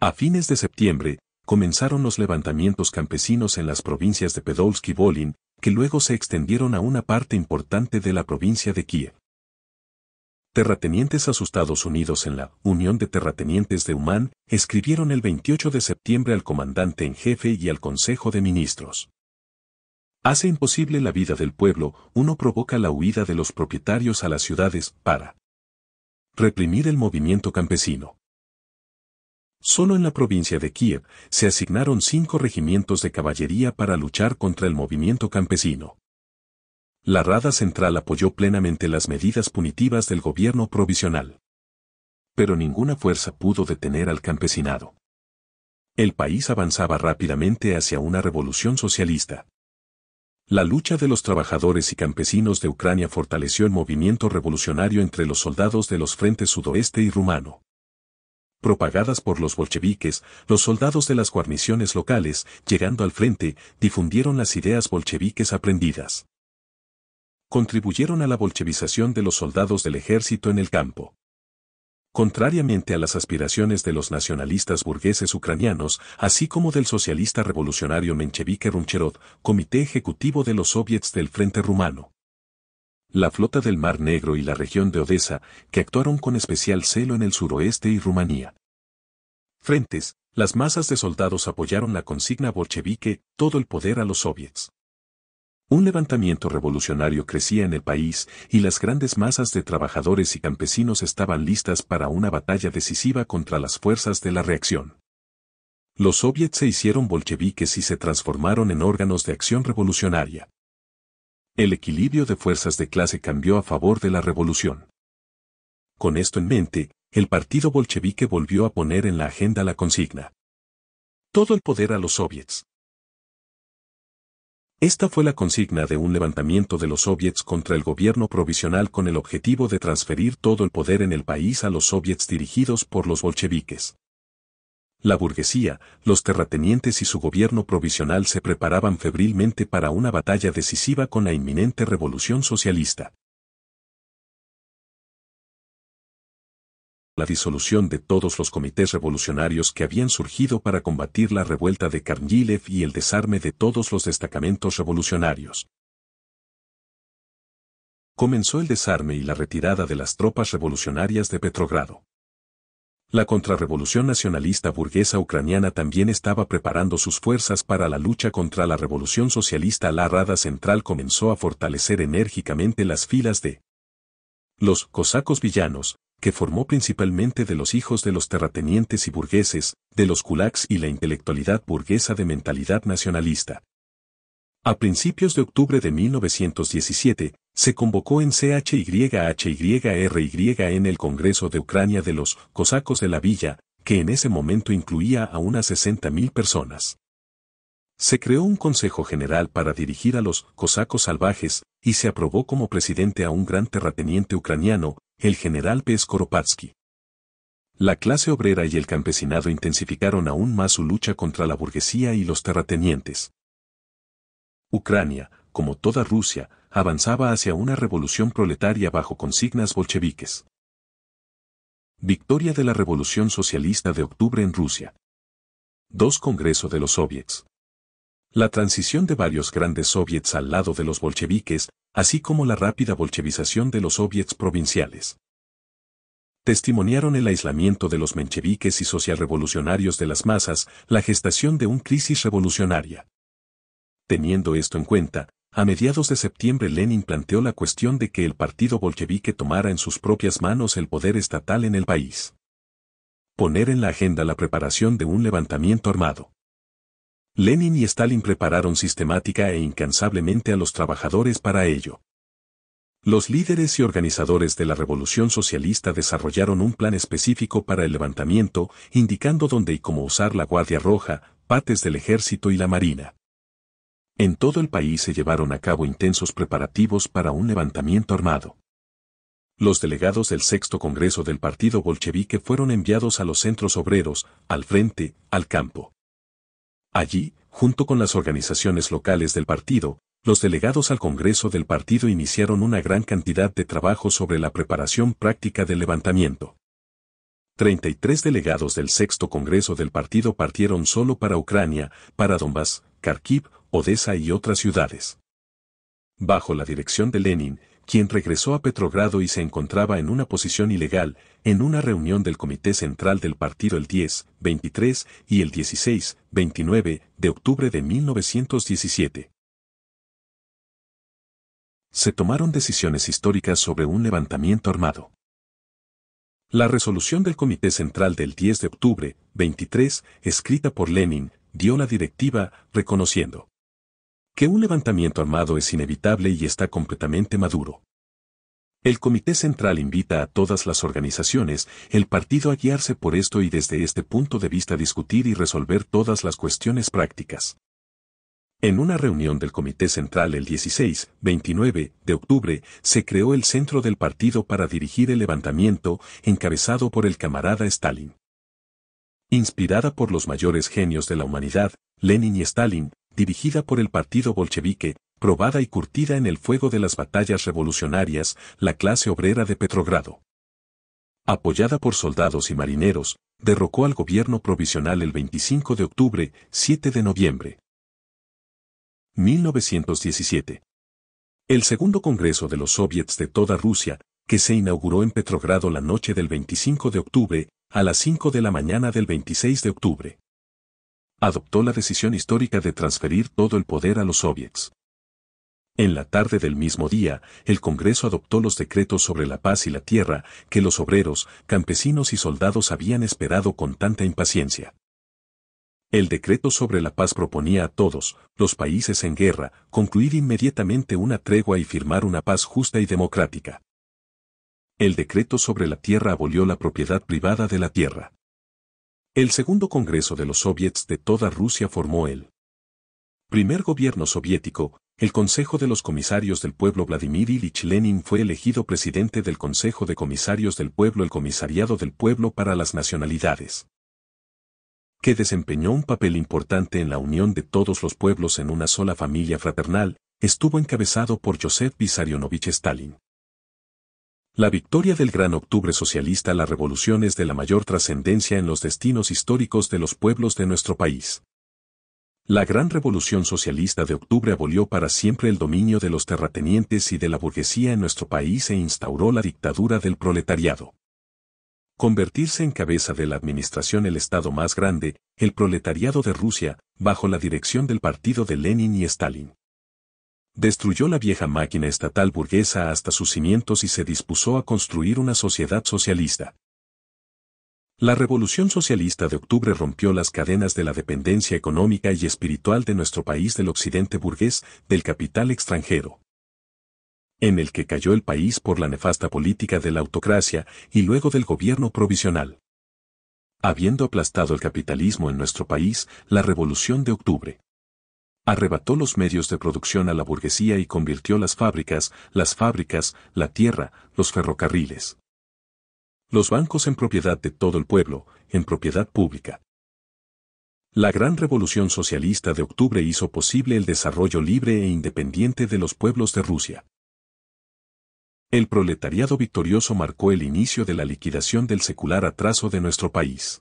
A fines de septiembre, comenzaron los levantamientos campesinos en las provincias de Pedolsky y Volin, que luego se extendieron a una parte importante de la provincia de Kiev. Terratenientes asustados unidos en la Unión de Terratenientes de Humán escribieron el 28 de septiembre al comandante en jefe y al Consejo de Ministros. Hace imposible la vida del pueblo, uno provoca la huida de los propietarios a las ciudades para reprimir el movimiento campesino. Solo en la provincia de Kiev se asignaron cinco regimientos de caballería para luchar contra el movimiento campesino. La Rada Central apoyó plenamente las medidas punitivas del gobierno provisional. Pero ninguna fuerza pudo detener al campesinado. El país avanzaba rápidamente hacia una revolución socialista. La lucha de los trabajadores y campesinos de Ucrania fortaleció el movimiento revolucionario entre los soldados de los frentes sudoeste y rumano propagadas por los bolcheviques, los soldados de las guarniciones locales, llegando al frente, difundieron las ideas bolcheviques aprendidas. Contribuyeron a la bolchevización de los soldados del ejército en el campo. Contrariamente a las aspiraciones de los nacionalistas burgueses ucranianos, así como del socialista revolucionario menchevique Rumcherod, comité ejecutivo de los soviets del Frente Rumano la flota del Mar Negro y la región de Odessa, que actuaron con especial celo en el suroeste y Rumanía. Frentes, las masas de soldados apoyaron la consigna bolchevique, todo el poder a los soviets. Un levantamiento revolucionario crecía en el país y las grandes masas de trabajadores y campesinos estaban listas para una batalla decisiva contra las fuerzas de la reacción. Los soviets se hicieron bolcheviques y se transformaron en órganos de acción revolucionaria el equilibrio de fuerzas de clase cambió a favor de la revolución. Con esto en mente, el partido bolchevique volvió a poner en la agenda la consigna. Todo el poder a los soviets. Esta fue la consigna de un levantamiento de los soviets contra el gobierno provisional con el objetivo de transferir todo el poder en el país a los soviets dirigidos por los bolcheviques. La burguesía, los terratenientes y su gobierno provisional se preparaban febrilmente para una batalla decisiva con la inminente revolución socialista. La disolución de todos los comités revolucionarios que habían surgido para combatir la revuelta de Karnílev y el desarme de todos los destacamentos revolucionarios. Comenzó el desarme y la retirada de las tropas revolucionarias de Petrogrado. La contrarrevolución nacionalista burguesa ucraniana también estaba preparando sus fuerzas para la lucha contra la revolución socialista. La Rada Central comenzó a fortalecer enérgicamente las filas de los cosacos villanos, que formó principalmente de los hijos de los terratenientes y burgueses, de los kulaks y la intelectualidad burguesa de mentalidad nacionalista. A principios de octubre de 1917, se convocó en CHYHYRY en el Congreso de Ucrania de los Cosacos de la Villa, que en ese momento incluía a unas 60.000 personas. Se creó un Consejo General para dirigir a los cosacos salvajes, y se aprobó como presidente a un gran terrateniente ucraniano, el general P. La clase obrera y el campesinado intensificaron aún más su lucha contra la burguesía y los terratenientes. Ucrania, como toda Rusia, avanzaba hacia una revolución proletaria bajo consignas bolcheviques. Victoria de la Revolución Socialista de Octubre en Rusia. Dos Congreso de los Soviets. La transición de varios grandes soviets al lado de los bolcheviques, así como la rápida bolchevización de los soviets provinciales. Testimoniaron el aislamiento de los mencheviques y socialrevolucionarios de las masas, la gestación de un crisis revolucionaria. Teniendo esto en cuenta, a mediados de septiembre Lenin planteó la cuestión de que el partido bolchevique tomara en sus propias manos el poder estatal en el país. Poner en la agenda la preparación de un levantamiento armado. Lenin y Stalin prepararon sistemática e incansablemente a los trabajadores para ello. Los líderes y organizadores de la Revolución Socialista desarrollaron un plan específico para el levantamiento, indicando dónde y cómo usar la Guardia Roja, partes del ejército y la Marina. En todo el país se llevaron a cabo intensos preparativos para un levantamiento armado. Los delegados del sexto Congreso del Partido Bolchevique fueron enviados a los centros obreros, al frente, al campo. Allí, junto con las organizaciones locales del partido, los delegados al Congreso del Partido iniciaron una gran cantidad de trabajo sobre la preparación práctica del levantamiento. 33 delegados del sexto Congreso del Partido partieron solo para Ucrania, para Donbass, Kharkiv, Odessa y otras ciudades. Bajo la dirección de Lenin, quien regresó a Petrogrado y se encontraba en una posición ilegal, en una reunión del Comité Central del Partido el 10, 23 y el 16, 29 de octubre de 1917. Se tomaron decisiones históricas sobre un levantamiento armado. La resolución del Comité Central del 10 de octubre, 23, escrita por Lenin, dio la directiva reconociendo que un levantamiento armado es inevitable y está completamente maduro. El Comité Central invita a todas las organizaciones, el partido a guiarse por esto y desde este punto de vista discutir y resolver todas las cuestiones prácticas. En una reunión del Comité Central el 16-29 de octubre, se creó el centro del partido para dirigir el levantamiento, encabezado por el camarada Stalin. Inspirada por los mayores genios de la humanidad, Lenin y Stalin, dirigida por el Partido Bolchevique, probada y curtida en el fuego de las batallas revolucionarias, la clase obrera de Petrogrado. Apoyada por soldados y marineros, derrocó al gobierno provisional el 25 de octubre, 7 de noviembre. 1917. El segundo Congreso de los Soviets de toda Rusia, que se inauguró en Petrogrado la noche del 25 de octubre, a las 5 de la mañana del 26 de octubre adoptó la decisión histórica de transferir todo el poder a los soviets. En la tarde del mismo día, el Congreso adoptó los decretos sobre la paz y la tierra que los obreros, campesinos y soldados habían esperado con tanta impaciencia. El decreto sobre la paz proponía a todos, los países en guerra, concluir inmediatamente una tregua y firmar una paz justa y democrática. El decreto sobre la tierra abolió la propiedad privada de la tierra. El Segundo Congreso de los Soviets de toda Rusia formó el primer gobierno soviético, el Consejo de los Comisarios del Pueblo Vladimir Ilich Lenin fue elegido presidente del Consejo de Comisarios del Pueblo el Comisariado del Pueblo para las Nacionalidades, que desempeñó un papel importante en la unión de todos los pueblos en una sola familia fraternal, estuvo encabezado por Joseph Vissarionovich Stalin. La victoria del Gran Octubre Socialista la revolución es de la mayor trascendencia en los destinos históricos de los pueblos de nuestro país. La Gran Revolución Socialista de Octubre abolió para siempre el dominio de los terratenientes y de la burguesía en nuestro país e instauró la dictadura del proletariado. Convertirse en cabeza de la administración el Estado más grande, el proletariado de Rusia, bajo la dirección del partido de Lenin y Stalin destruyó la vieja máquina estatal burguesa hasta sus cimientos y se dispuso a construir una sociedad socialista. La revolución socialista de octubre rompió las cadenas de la dependencia económica y espiritual de nuestro país del occidente burgués, del capital extranjero en el que cayó el país por la nefasta política de la autocracia y luego del gobierno provisional. Habiendo aplastado el capitalismo en nuestro país, la Revolución de Octubre arrebató los medios de producción a la burguesía y convirtió las fábricas, las fábricas, la tierra, los ferrocarriles. Los bancos en propiedad de todo el pueblo, en propiedad pública. La gran revolución socialista de octubre hizo posible el desarrollo libre e independiente de los pueblos de Rusia. El proletariado victorioso marcó el inicio de la liquidación del secular atraso de nuestro país.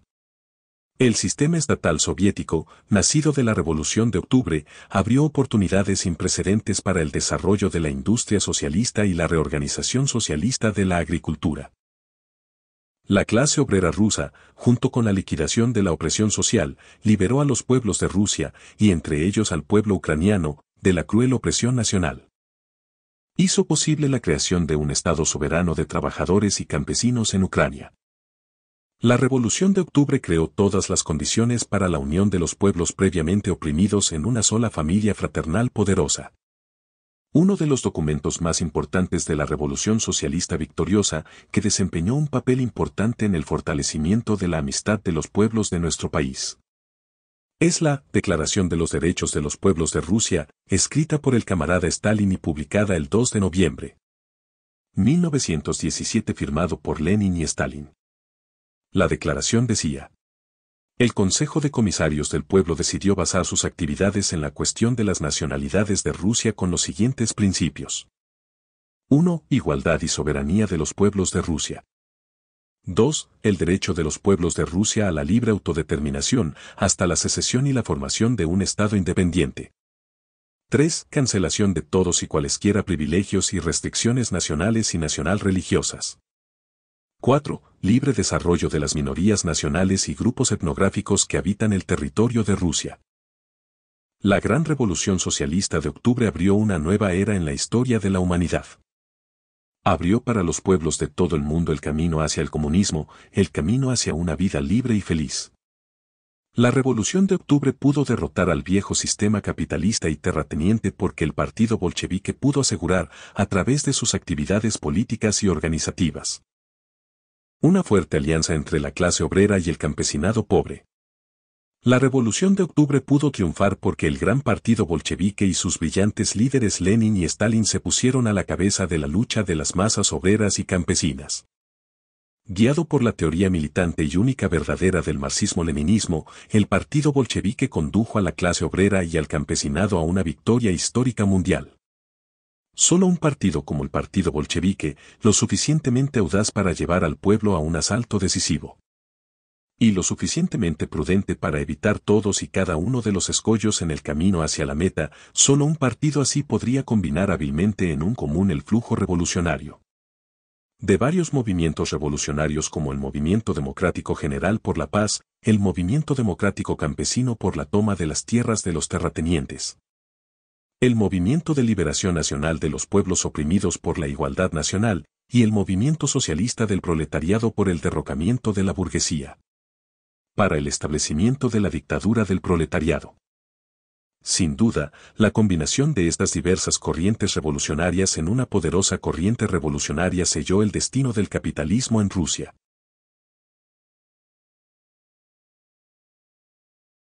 El sistema estatal soviético, nacido de la Revolución de Octubre, abrió oportunidades sin precedentes para el desarrollo de la industria socialista y la reorganización socialista de la agricultura. La clase obrera rusa, junto con la liquidación de la opresión social, liberó a los pueblos de Rusia, y entre ellos al pueblo ucraniano, de la cruel opresión nacional. Hizo posible la creación de un Estado soberano de trabajadores y campesinos en Ucrania. La Revolución de Octubre creó todas las condiciones para la unión de los pueblos previamente oprimidos en una sola familia fraternal poderosa. Uno de los documentos más importantes de la Revolución Socialista Victoriosa, que desempeñó un papel importante en el fortalecimiento de la amistad de los pueblos de nuestro país. Es la Declaración de los Derechos de los Pueblos de Rusia, escrita por el camarada Stalin y publicada el 2 de noviembre. 1917 firmado por Lenin y Stalin. La declaración decía. El Consejo de Comisarios del Pueblo decidió basar sus actividades en la cuestión de las nacionalidades de Rusia con los siguientes principios. 1. Igualdad y soberanía de los pueblos de Rusia. 2. El derecho de los pueblos de Rusia a la libre autodeterminación, hasta la secesión y la formación de un Estado independiente. 3. Cancelación de todos y cualesquiera privilegios y restricciones nacionales y nacional religiosas. 4 libre desarrollo de las minorías nacionales y grupos etnográficos que habitan el territorio de Rusia. La gran revolución socialista de octubre abrió una nueva era en la historia de la humanidad. Abrió para los pueblos de todo el mundo el camino hacia el comunismo, el camino hacia una vida libre y feliz. La revolución de octubre pudo derrotar al viejo sistema capitalista y terrateniente porque el partido bolchevique pudo asegurar, a través de sus actividades políticas y organizativas, una fuerte alianza entre la clase obrera y el campesinado pobre. La revolución de octubre pudo triunfar porque el gran partido bolchevique y sus brillantes líderes Lenin y Stalin se pusieron a la cabeza de la lucha de las masas obreras y campesinas. Guiado por la teoría militante y única verdadera del marxismo-leninismo, el partido bolchevique condujo a la clase obrera y al campesinado a una victoria histórica mundial. Solo un partido como el Partido Bolchevique, lo suficientemente audaz para llevar al pueblo a un asalto decisivo. Y lo suficientemente prudente para evitar todos y cada uno de los escollos en el camino hacia la meta, solo un partido así podría combinar hábilmente en un común el flujo revolucionario. De varios movimientos revolucionarios como el Movimiento Democrático General por la Paz, el Movimiento Democrático Campesino por la toma de las tierras de los terratenientes el Movimiento de Liberación Nacional de los Pueblos Oprimidos por la Igualdad Nacional y el Movimiento Socialista del Proletariado por el Derrocamiento de la Burguesía. Para el establecimiento de la dictadura del proletariado. Sin duda, la combinación de estas diversas corrientes revolucionarias en una poderosa corriente revolucionaria selló el destino del capitalismo en Rusia.